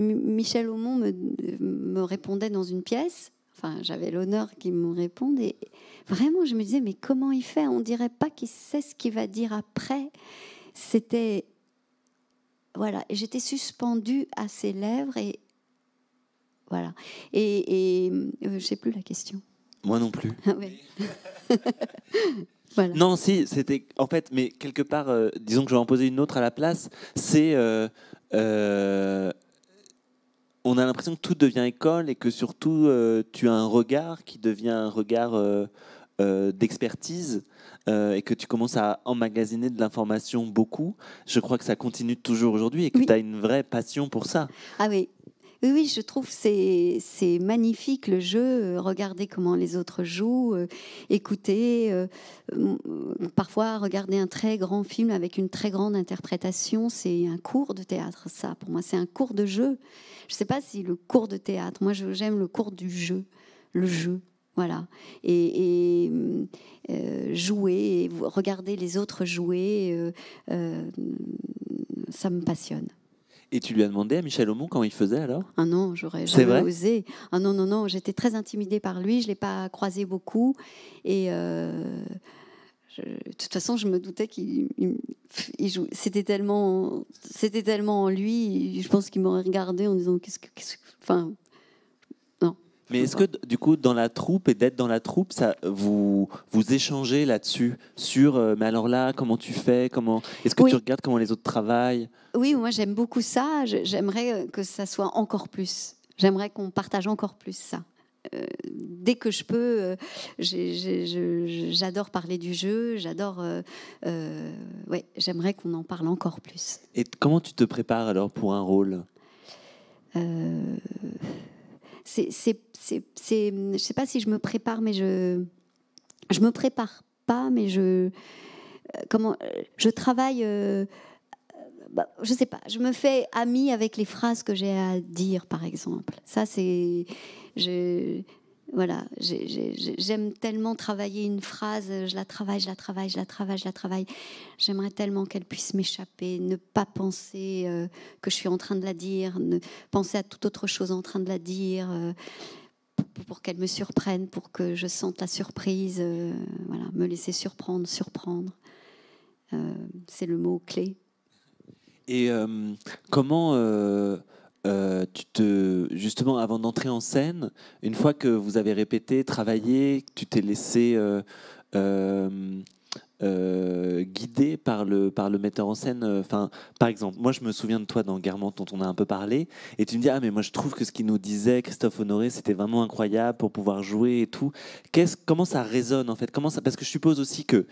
Michel Aumont me, répondait dans une pièce Enfin, j'avais l'honneur qu'il me réponde. Et vraiment, je me disais, mais comment il fait On dirait pas qu'il sait ce qu'il va dire après. C'était voilà, j'étais suspendue à ses lèvres et voilà. Et, et euh, je sais plus la question. Moi non plus. Ah non, si, c'était en fait, mais quelque part, euh, disons que je vais en poser une autre à la place, c'est euh, on a l'impression que tout devient école et que surtout tu as un regard qui devient un regard euh, d'expertise euh, et que tu commences à emmagasiner de l'information beaucoup, je crois que ça continue toujours aujourd'hui et que tu as une vraie passion pour ça. Ah oui. Oui, je trouve c'est c'est magnifique le jeu. Euh, regarder comment les autres jouent, écouter, parfois regarder un très grand film avec une très grande interprétation, c'est un cours de théâtre. Ça, pour moi, c'est un cours de jeu. Je ne sais pas si le cours de théâtre. Moi, j'aime le cours du jeu, le jeu. Voilà. Et, euh, jouer, et regarder les autres jouer, euh, euh, ça me passionne. Et tu lui as demandé à Michel Aumont comment il faisait alors Ah non, j'aurais jamais osé. Ah non, non, non, j'étais très intimidée par lui, je ne l'ai pas croisé beaucoup. Et de toute façon, je me doutais qu'il jouait. C'était tellement, c'était tellement en lui. Je pense qu'il m'aurait regardé en disant qu'est-ce que, enfin, mais est-ce que du coup, dans la troupe et d'être dans la troupe, ça, vous vous échangez là-dessus sur. Euh, mais alors là, comment tu fais Comment est-ce que tu regardes comment les autres travaillent Oui, moi j'aime beaucoup ça. J'aimerais euh, que ça soit encore plus. J'aimerais qu'on partage encore plus ça. Euh, dès que je peux, j'adore parler du jeu. J'adore. euh, ouais, j'aimerais qu'on en parle encore plus. Et comment tu te prépares alors pour un rôle c'est, c'est, c'est, je sais pas si je me prépare, mais je, je me prépare pas, mais je, euh, comment, euh, je travaille. Euh, bah, je sais pas, je me fais amie avec les phrases que j'ai à dire, par exemple. Ça, c'est, je, voilà, j'aime tellement travailler une phrase, euh, je la travaille, je la travaille, je la travaille, je la travaille. J'aimerais tellement qu'elle puisse m'échapper, ne pas penser euh, que je suis en train de la dire, ne penser à toute autre chose en train de la dire, euh, pour, qu'elle me surprenne, pour que je sente la surprise, voilà, me laisser surprendre, surprendre. C'est le mot clé. Et comment euh, tu te, justement, avant d'entrer en scène, une fois que vous avez répété, travaillé, tu t'es laissé euh, euh, guider guidé par le, par le metteur en scène. Enfin, par exemple, moi je me souviens de toi dans Guermantes dont on a un peu parlé, et tu me dis ah mais moi je trouve que ce qu'il nous disait Christophe Honoré c'était vraiment incroyable pour pouvoir jouer et tout. quest comment ça résonne en fait Comment ça Parce que je suppose aussi que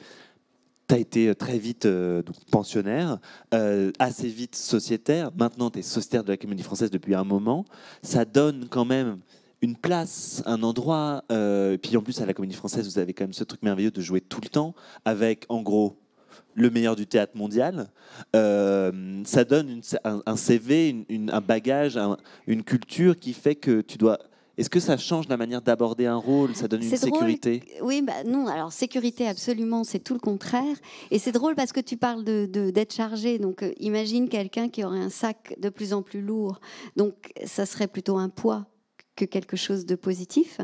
tu as été euh, très vite euh, pensionnaire, euh, assez vite sociétaire. Maintenant, tu es sociétaire de la comédie française depuis un moment. Ça donne quand même une place, un endroit. et puis en plus, à la comédie française, vous avez quand même ce truc merveilleux de jouer tout le temps avec, en gros, le meilleur du théâtre mondial. ça donne un, CV, un bagage, une culture qui fait que tu dois est-ce que ça change la manière d'aborder un rôle Ça donne une sécurité Oui, bah non. Alors, sécurité, absolument, c'est tout le contraire. Et c'est drôle parce que tu parles d'être de, d'être chargé. Donc, euh, imagine quelqu'un qui aurait un sac de plus en plus lourd. Donc, ça serait plutôt un poids quelque chose de positif.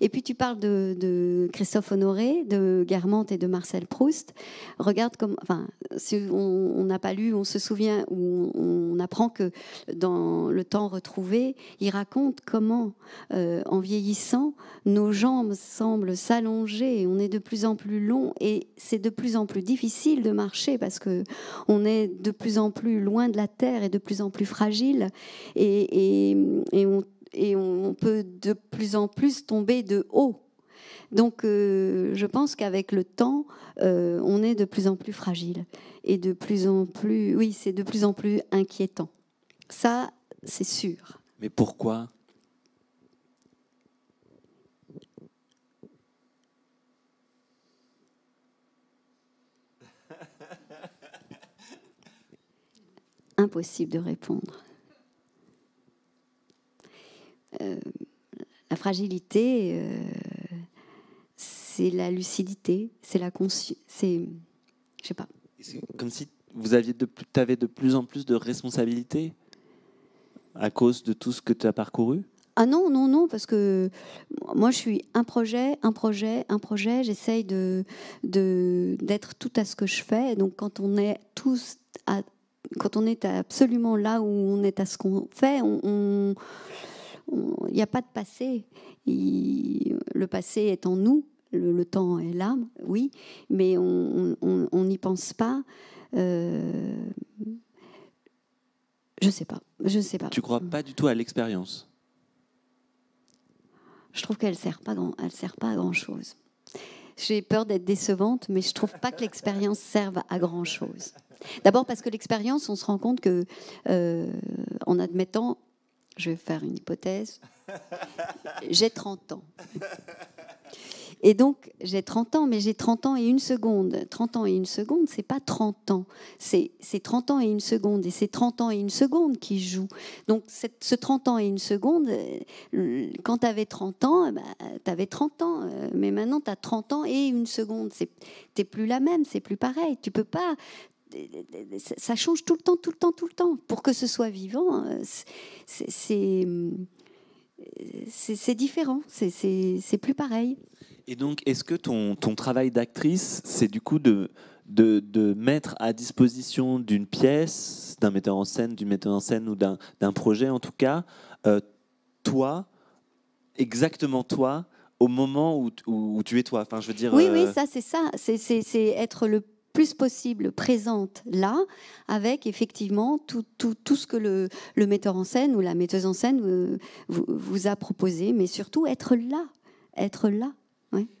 Et puis tu parles de, de Christophe Honoré, de Guermantes et de Marcel Proust. Regarde comme, enfin, si on n'a pas lu, on se souvient ou on, apprend que dans le temps retrouvé, il raconte comment, euh, en vieillissant, nos jambes semblent s'allonger, on est de plus en plus long et c'est de plus en plus difficile de marcher parce que on est de plus en plus loin de la terre et de plus en plus fragile et, et, et on et on peut de plus en plus tomber de haut. Donc euh, je pense qu'avec le temps, euh, on est de plus en plus fragile et de plus en plus, oui, c'est de plus en plus inquiétant. Ça, c'est sûr. Mais pourquoi Impossible de répondre. Euh, la fragilité, euh, c'est la lucidité, c'est la conscience, c'est, je sais pas. Comme si vous aviez de, avais de plus en plus de responsabilités à cause de tout ce que tu as parcouru. Ah non, non, non, parce que moi je suis un projet, un projet, un projet. J'essaye de, d'être tout à ce que je fais. Donc quand on est tous à, quand on est absolument là où on est à ce qu'on fait, on il n'y a pas de passé. le passé est en nous, le, temps est là, oui, mais on n'y pense pas. Euh, je sais pas, je sais pas. Tu crois pas du tout à l'expérience Je trouve qu'elle sert pas grand, elle sert pas à grand chose. J'ai peur d'être décevante, mais je trouve pas que l'expérience serve à grand chose. D'abord parce que l'expérience, on se rend compte que, euh, en admettant je vais faire une hypothèse. j'ai 30 ans. Et donc, j'ai 30 ans, mais j'ai 30 ans et une seconde. 30 ans et une seconde, c'est pas 30 ans. C'est 30 ans et une seconde. Et c'est 30 ans et une seconde qui joue. Donc, cette, ce 30 ans et une seconde, euh, quand tu avais 30 ans, tu avais 30 ans. Euh, mais maintenant, tu as 30 ans et une seconde. Tu plus la même, c'est plus pareil. Tu peux pas ça change tout le temps, tout le temps, tout le temps. Pour que ce soit vivant, euh, c'est différent, c'est plus pareil. Et donc, est-ce que ton, ton travail d'actrice, c'est du coup de, de, mettre à disposition d'une pièce, d'un metteur en scène, d'une metteur en scène ou d'un projet en tout cas, euh, toi, exactement toi, au moment où, tu es toi. Enfin, je veux dire. Oui, oui, euh, ça, c'est ça. C'est être le plus possible présente là, avec effectivement tout, tout, tout ce que le, le, metteur en scène ou la metteuse en scène euh, vous, vous a proposé, mais surtout être là, être là.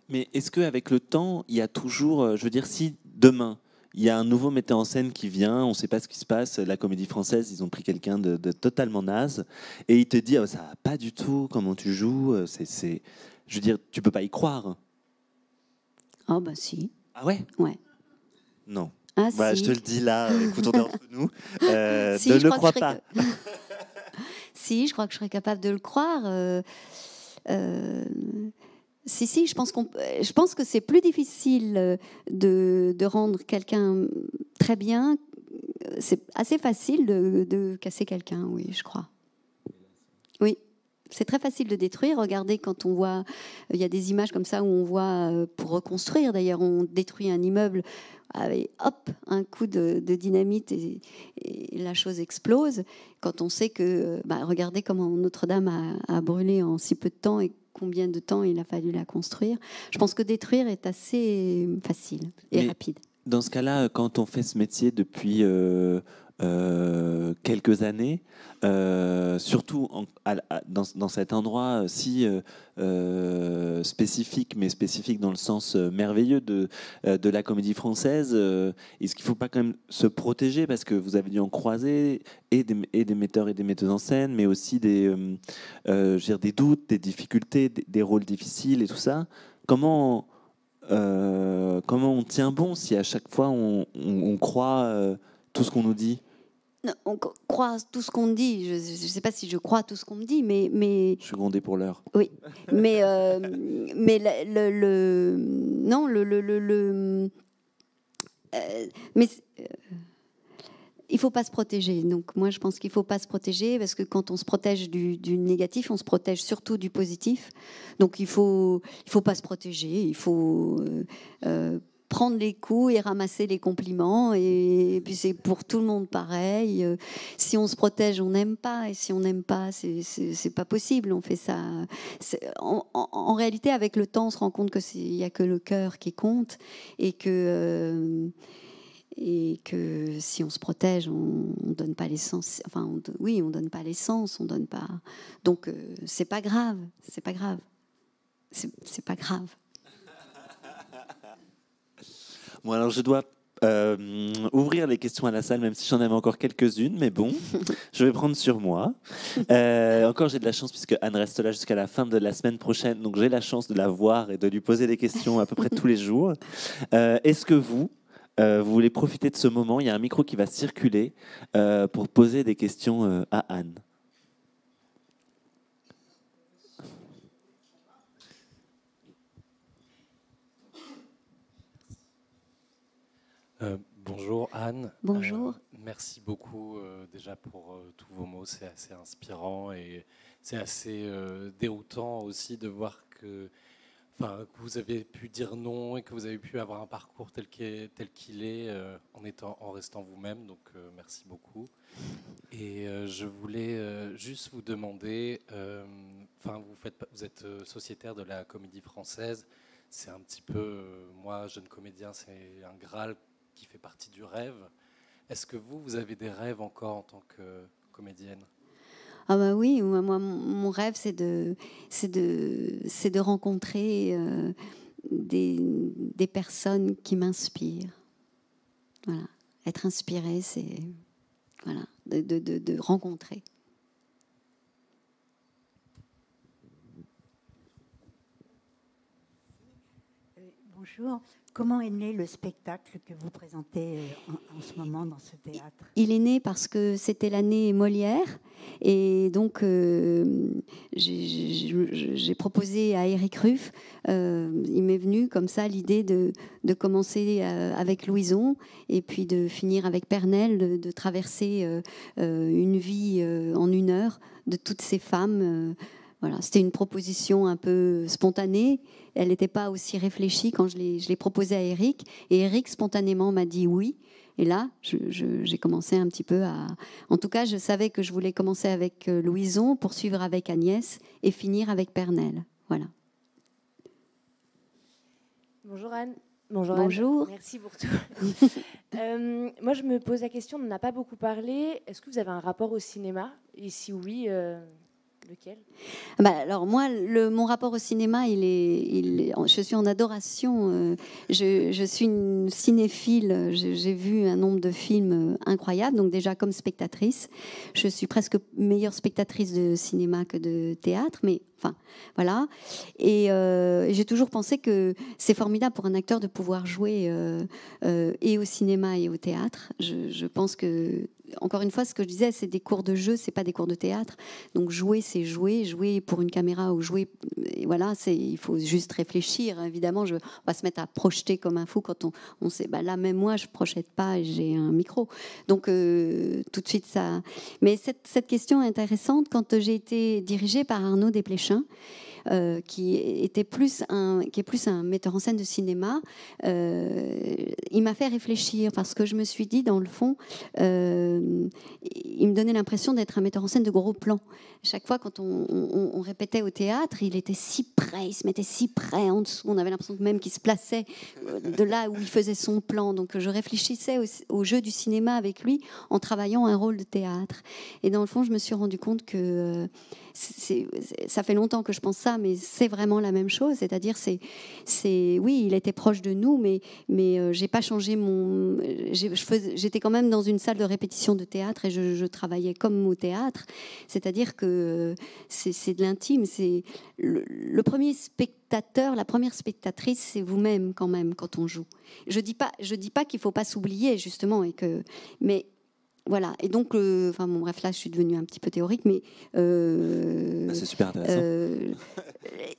Mais est-ce qu'avec le temps, il y a toujours, euh, je veux dire, si demain, il y a un nouveau metteur en scène qui vient, on ne sait pas ce qui se passe, la comédie française, ils ont pris quelqu'un de, totalement naze, et il te dit, ah, ça va pas du tout, comment tu joues, euh, c'est, je veux dire, tu peux pas y croire. Ah oh bah si. Ah ouais Ouais. Non. Ah, bah, je te le dis là, écoute, entre nous. Euh, ne le crois pas. si, je crois que je serais capable de le croire. Euh, euh, si, si, je pense, que c'est plus difficile de, rendre quelqu'un très bien. C'est assez facile de casser quelqu'un, oui, je crois. Oui. C'est très facile de détruire. Regardez quand on voit, euh, il y a des images comme ça où on voit, euh, pour reconstruire d'ailleurs, on détruit un immeuble avec hop, un coup de, dynamite et, la chose explose. Quand on sait que, euh, bah, regardez comment Notre-Dame a, brûlé en si peu de temps et combien de temps il a fallu la construire. Je pense que détruire est assez facile et rapide. Dans ce cas-là, quand on fait ce métier depuis... Euh, quelques années, euh, surtout dans, cet endroit euh, si spécifique, mais spécifique dans le sens merveilleux de, de la comédie française. Est-ce qu'il ne faut pas quand même se protéger parce que vous avez dû en croiser et des, et des metteurs et des metteuses en scène, mais aussi des, des doutes, des difficultés, des, rôles difficiles et tout ça. Comment comment on tient bon si à chaque fois on croit tout ce qu'on nous dit on croit tout ce qu'on dit. Je ne sais pas si je crois tout ce qu'on me dit, mais, mais... Je suis pour l'heure. Oui, mais, euh, mais le, Non, le... le, euh, mais euh, il faut pas se protéger. Donc moi, je pense qu'il faut pas se protéger parce que quand on se protège du, négatif, on se protège surtout du positif. Donc il faut, il faut pas se protéger. Il faut prendre les coups et ramasser les compliments. Et, puis c'est pour tout le monde pareil. Euh, si on se protège, on n'aime pas. Et si on n'aime pas, c'est pas possible. On fait ça. En, réalité, avec le temps, on se rend compte qu'il n'y a que le cœur qui compte et que. Euh, et que si on se protège, on, donne pas l'essence. Enfin, oui, on donne pas l'essence, on donne pas. Donc, euh, c'est pas grave, c'est pas grave, c'est pas grave alors je dois euh, ouvrir les questions à la salle, même si j'en avais encore quelques-unes, mais bon, je vais prendre sur moi. Euh, encore, j'ai de la chance puisque Anne reste là jusqu'à la fin de la semaine prochaine, donc j'ai la chance de la voir et de lui poser des questions à peu près tous les jours. Euh, est-ce que vous, vous voulez profiter de ce moment Il y a un micro qui va circuler pour poser des questions à Anne. Bonjour Anne. Bonjour. Euh, merci beaucoup euh, déjà pour euh, tous vos mots. C'est assez inspirant et c'est assez déroutant aussi de voir que, que, vous avez pu dire non et que vous avez pu avoir un parcours tel qu'il est, tel qu'il est en, étant, en restant vous-même. Donc merci beaucoup. Et je voulais juste vous demander, enfin vous, faites, vous êtes sociétaire de la comédie française. C'est un petit peu, moi, jeune comédien, c'est un Graal qui fait partie du rêve. Est-ce que vous, vous avez des rêves encore en tant que comédienne ah bah oui, moi mon rêve c'est de c'est de c'est de rencontrer euh, des, des, personnes qui m'inspirent. Voilà, être inspiré, c'est voilà de, de, de rencontrer. Bonjour. Comment est né le spectacle que vous présentez euh, en, ce moment dans ce théâtre Il est né parce que c'était l'année Molière et donc euh, j'ai proposé à Eric Ruff, euh, il m'est venu comme ça l'idée de, commencer avec Louison et puis de finir avec Pernelle, de, traverser une vie en une heure de toutes ces femmes. Voilà, c'était une proposition un peu spontanée. Elle n'était pas aussi réfléchie quand je l'ai proposée à Eric. Et Eric, spontanément, m'a dit oui. Et là, j'ai commencé un petit peu à... En tout cas, je savais que je voulais commencer avec euh, Louison, poursuivre avec Agnès et finir avec Pernelle. Voilà. Bonjour Anne. Bonjour. Merci pour tout. Euh, moi, je me pose la question, on n'a pas beaucoup parlé. Est-ce que vous avez un rapport au cinéma Et si oui, euh, Lequel ah bah, Alors moi, mon rapport au cinéma, je suis en adoration. Euh, je, je suis une cinéphile. J'ai vu un nombre de films euh, incroyables. Donc déjà comme spectatrice, je suis presque meilleure spectatrice de cinéma que de théâtre. Mais Enfin, voilà. Et euh, j'ai toujours pensé que c'est formidable pour un acteur de pouvoir jouer euh, euh, et au cinéma et au théâtre. Je, pense que, encore une fois, ce que je disais, c'est des cours de jeu, c'est pas des cours de théâtre. Donc jouer, c'est jouer, jouer pour une caméra ou jouer, voilà, c'est il faut juste réfléchir. Évidemment, je, on va se mettre à projeter comme un fou quand on, on sait. Bah là, même moi, je projette pas, j'ai un micro. Donc tout de suite ça. Mais cette, question est intéressante quand j'ai été dirigée par Arnaud Desplechin euh, qui était plus un qui est plus un metteur en scène de cinéma euh, il m'a fait réfléchir parce que je me suis dit dans le fond euh, il me donnait l'impression d'être un metteur en scène de gros plans. chaque fois quand on, répétait au théâtre il était si près il se mettait si près en dessous on avait l'impression même qu'il se plaçait de là où il faisait son plan donc je réfléchissais au, jeu du cinéma avec lui en travaillant un rôle de théâtre et dans le fond je me suis rendu compte que c'est ça fait longtemps que je pense ça, mais c'est vraiment la même chose. C'est-à-dire, c'est, c'est, oui, il était proche de nous, mais, mais euh, j'ai pas changé mon. J'étais quand même dans une salle de répétition de théâtre et je, travaillais comme au théâtre. C'est-à-dire que c'est, de l'intime. C'est le, premier spectateur, la première spectatrice, c'est vous-même quand même quand on joue. Je dis pas, je dis pas qu'il faut pas s'oublier justement et que, mais voilà. Et donc, euh, enfin, bon, bref, là, je suis devenue un petit peu théorique, mais. Euh, ah, c'est super intéressant. Euh,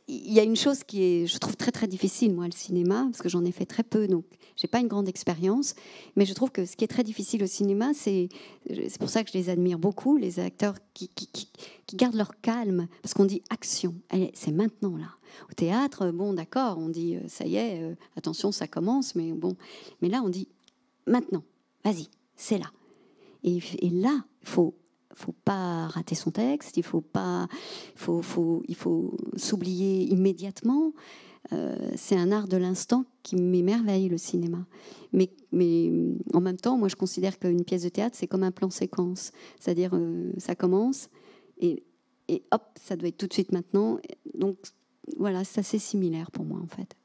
il y a une chose qui est, je trouve, très, très difficile, moi, le cinéma, parce que j'en ai fait très peu, donc j'ai pas une grande expérience. Mais je trouve que ce qui est très difficile au cinéma, c'est. C'est pour ça que je les admire beaucoup, les acteurs qui, qui, qui gardent leur calme, parce qu'on dit action. Eh, c'est maintenant, là. Au théâtre, bon, d'accord, on dit, ça y est, attention, ça commence, mais bon. Mais là, on dit maintenant, vas-y, c'est là. Et, là, il faut faut pas rater son texte, il faut pas, faut, il faut s'oublier immédiatement. Euh, c'est un art de l'instant qui m'émerveille le cinéma. Mais, mais en même temps, moi je considère qu'une pièce de théâtre c'est comme un plan séquence, c'est-à-dire euh, ça commence et, hop, ça doit être tout de suite maintenant. Donc voilà, c'est assez similaire pour moi en fait.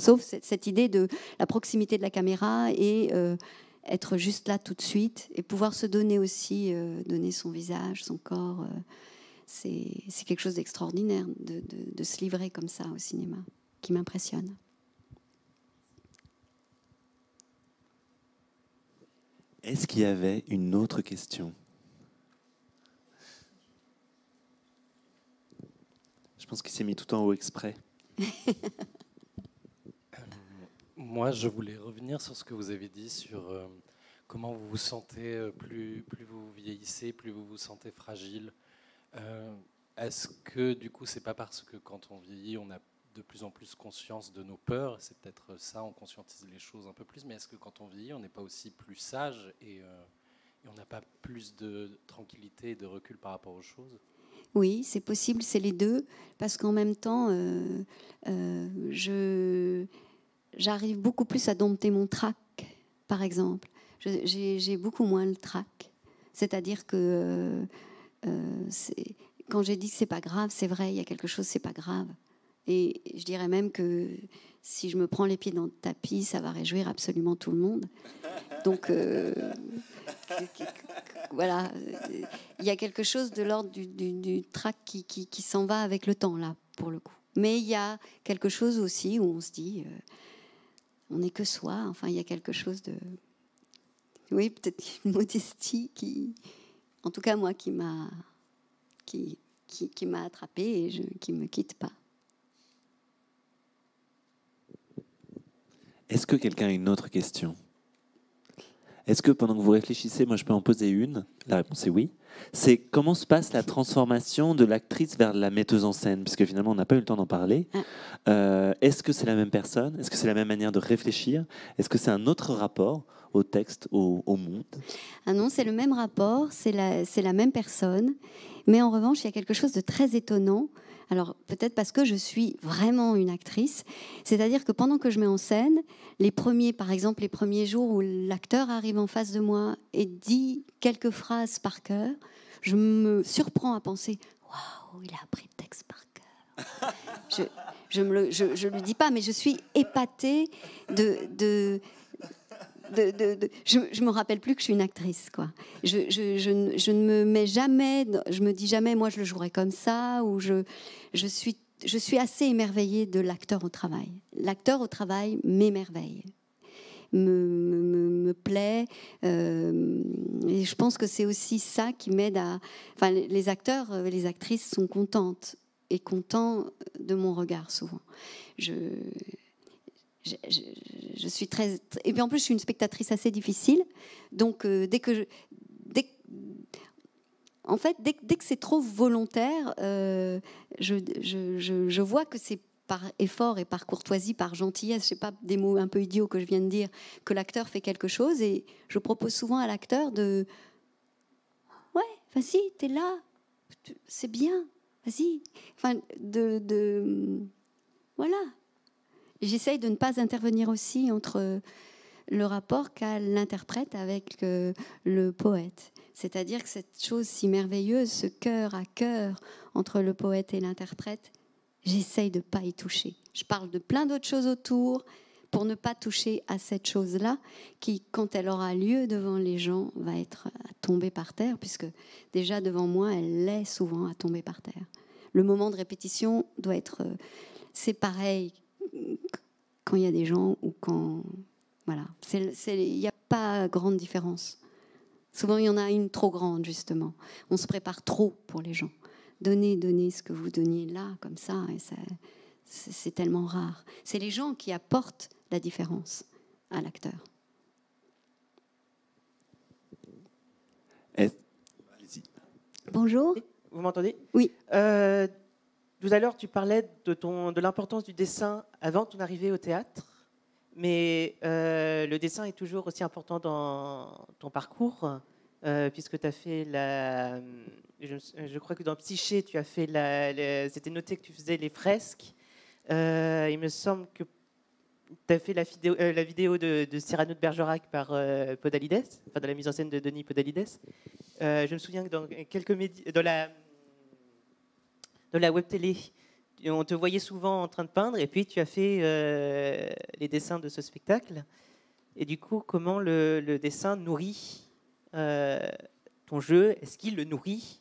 Sauf cette idée de la proximité de la caméra et euh, être juste là tout de suite et pouvoir se donner aussi, euh, donner son visage, son corps. Euh, c'est quelque chose d'extraordinaire de, de, se livrer comme ça au cinéma, qui m'impressionne. Est-ce qu'il y avait une autre question Je pense qu'il s'est mis tout en haut exprès. Moi, je voulais revenir sur ce que vous avez dit sur euh, comment vous vous sentez, euh, plus, plus vous vieillissez, plus vous vous sentez fragile. Euh, est-ce que du coup, c'est pas parce que quand on vieillit, on a de plus en plus conscience de nos peurs, c'est peut-être ça, on conscientise les choses un peu plus, mais est-ce que quand on vieillit, on n'est pas aussi plus sage et, on n'a pas plus de tranquillité et de recul par rapport aux choses Oui, c'est possible, c'est les deux, parce qu'en même temps, je j'arrive beaucoup plus à dompter mon trac, par exemple. J'ai beaucoup moins le trac. C'est-à-dire que euh, euh, quand j'ai dit que c'est pas grave, c'est vrai, il y a quelque chose, c'est pas grave. Et je dirais même que si je me prends les pieds dans le tapis, ça va réjouir absolument tout le monde. Donc euh, voilà, il y a quelque chose de l'ordre du, trac qui, s'en va avec le temps, là, pour le coup. Mais il y a quelque chose aussi où on se dit, on n'est que soi. Enfin, il y a quelque chose de, oui, peut-être une modestie qui, en tout cas moi, qui m'a, qui, qui, m'a attrapée et je, qui me quitte pas. Est-ce que quelqu'un a une autre question? Est-ce que pendant que vous réfléchissez, moi je peux en poser une La réponse est oui. C'est comment se passe la transformation de l'actrice vers la metteuse en scène Puisque finalement, on n'a pas eu le temps d'en parler. Ah. Euh, est-ce que c'est la même personne Est-ce que c'est la même manière de réfléchir Est-ce que c'est un autre rapport au texte, au, monde Ah non, c'est le même rapport, c'est la même personne. Mais en revanche, il y a quelque chose de très étonnant alors peut-être parce que je suis vraiment une actrice, c'est-à-dire que pendant que je mets en scène, les premiers, par exemple, les premiers jours où l'acteur arrive en face de moi et dit quelques phrases par cœur, je me surprends à penser waouh, il a appris le texte par cœur. je, ne me le, dis pas, mais je suis épatée de, de de, je, je me rappelle plus que je suis une actrice, quoi. Je, ne me mets jamais, je me dis jamais, moi, je le jouerai comme ça, ou je, je suis, je suis assez émerveillée de l'acteur au travail. L'acteur au travail m'émerveille. Me, me, plaît. Euh, et je pense que c'est aussi ça qui m'aide à. Enfin, les acteurs, euh, les actrices sont contentes et contents de mon regard souvent. Je, je, suis très, Et puis en plus, je suis une spectatrice assez difficile. Donc, euh, dès que je. Dès, en fait, dès, que c'est trop volontaire, euh, je, je, vois que c'est par effort et par courtoisie, par gentillesse, je sais pas, des mots un peu idiots que je viens de dire, que l'acteur fait quelque chose. Et je propose souvent à l'acteur de. Ouais, vas-y, t'es là, c'est bien, vas-y. Enfin, de, de. Voilà, J'essaye de ne pas intervenir aussi entre euh, le rapport qu'a l'interprète avec euh, le, poète. C'est-à-dire que cette chose si merveilleuse, ce cœur à cœur entre le poète et l'interprète, j'essaye de ne pas y toucher. Je parle de plein d'autres choses autour pour ne pas toucher à cette chose-là qui, quand elle aura lieu devant les gens, va être à euh, tomber par terre, puisque déjà devant moi, elle l'est souvent à tomber par terre. Le moment de répétition doit être... C'est pareil, quand il y a des gens ou quand. Voilà. Il n'y a pas grande différence. Souvent, il y en a une trop grande, justement. On se prépare trop pour les gens. donner donner ce que vous donniez là, comme ça, et ça, c'est tellement rare. C'est les gens qui apportent la différence à l'acteur. Bonjour. Vous m'entendez Oui. Euh, tout à l'heure, tu parlais de, de l'importance du dessin avant ton arrivée au théâtre, mais euh, le dessin est toujours aussi important dans ton parcours, euh, puisque tu as fait la. Je, crois que dans Psyché, tu as fait la. c'était noté que tu faisais les fresques. Euh, il me semble que tu as fait la vidéo, la vidéo de, de, Cyrano de Bergerac par Podalides, enfin de la mise en scène de Denis Podalides. je me souviens que dans, quelques médias. la de la web télé. On te voyait souvent en train de peindre et puis tu as fait euh, les dessins de ce spectacle. Et du coup, comment le, dessin nourrit euh, ton jeu Est-ce qu'il le nourrit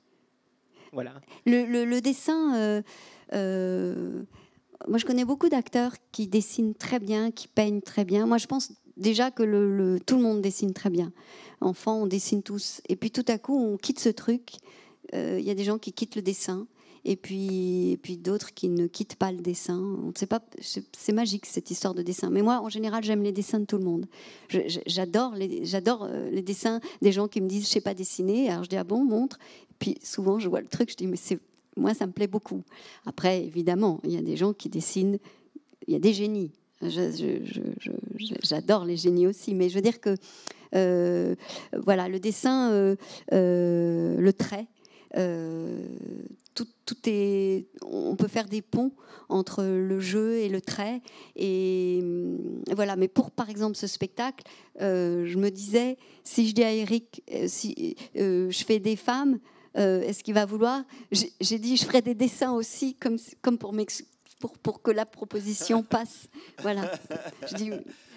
Voilà. Le, dessin. Euh, moi, je connais beaucoup d'acteurs qui dessinent très bien, qui peignent très bien. Moi, je pense déjà que tout le monde dessine très bien. Enfant, on dessine tous. Et puis tout à coup, on quitte ce truc. Il y a des gens qui quittent le dessin et puis, puis d'autres qui ne quittent pas le dessin. On sait pas, c'est magique cette histoire de dessin. Mais moi, en général, j'aime les dessins de tout le monde. J'adore les, j'adore euh, les dessins des gens qui me disent je sais pas dessiner. Alors je dis ah bon montre. puis souvent je vois le truc, je dis mais moi ça me plaît beaucoup. Après évidemment il y a des gens qui dessinent, il y a des génies. J'adore les génies aussi, mais je veux dire que euh, voilà le dessin, euh, le trait on peut faire des ponts entre le jeu et le trait. Et euh, voilà. Mais pour par exemple ce spectacle, euh, je me disais, si je dis à Eric, euh, si je fais des femmes, est-ce qu'il va vouloir J'ai dit, je ferai des dessins aussi, comme, pour que la proposition passe. Voilà. Je dis,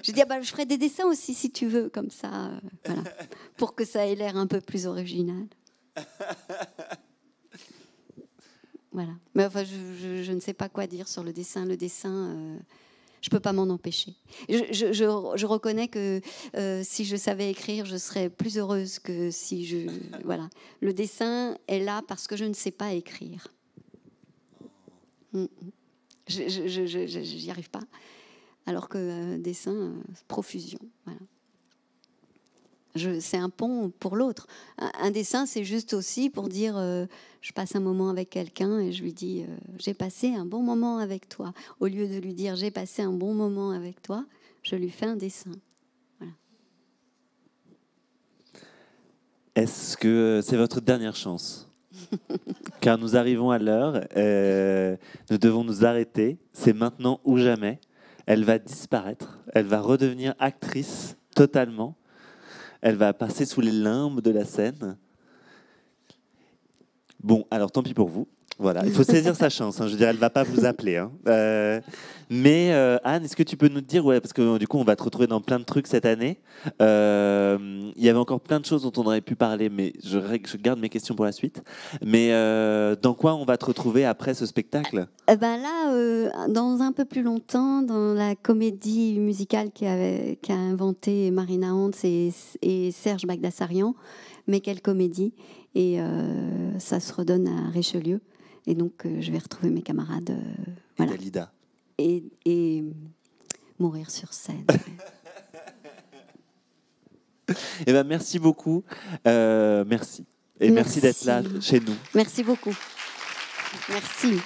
je, dis, ah bah, je ferai des dessins aussi si tu veux, comme ça, voilà. pour que ça ait l'air un peu plus original. Voilà. Mais enfin, je, ne sais pas quoi dire sur le dessin. Le dessin, euh, je ne peux pas m'en empêcher. Je, reconnais que euh, si je savais écrire, je serais plus heureuse que si je. voilà. Le dessin est là parce que je ne sais pas écrire. Mm, mm. Je n'y arrive pas. Alors que euh, dessin, profusion. Voilà c'est un pont pour l'autre. Un, dessin, c'est juste aussi pour dire, euh, je passe un moment avec quelqu'un et je lui dis, euh, j'ai passé un bon moment avec toi. Au lieu de lui dire, j'ai passé un bon moment avec toi, je lui fais un dessin. Est-ce que c'est votre dernière chance Car nous arrivons à l'heure, euh, nous devons nous arrêter, c'est maintenant ou jamais. Elle va disparaître, elle va redevenir actrice totalement. Elle va passer sous les limbes de la scène. Bon, alors tant pis pour vous. Voilà, il faut saisir sa chance. Hein. Je dirais, elle va pas vous appeler. Hein. Euh, mais euh, Anne, est-ce que tu peux nous dire, ouais, parce que du coup, on va te retrouver dans plein de trucs cette année. Euh, il y avait encore plein de choses dont on aurait pu parler, mais je, garde mes questions pour la suite. Mais dans quoi on va te retrouver après ce spectacle eh ben là, dans un peu plus longtemps, dans la comédie musicale qu'a inventée Marina Hans et, et Serge Bagdassarian, mais quelle comédie Et ça se redonne à Richelieu. Et donc, euh, je vais retrouver mes camarades. Euh, voilà. et mourir sur scène. Eh ben, merci beaucoup. Euh, merci. Et merci d'être là chez nous. Merci beaucoup. Merci.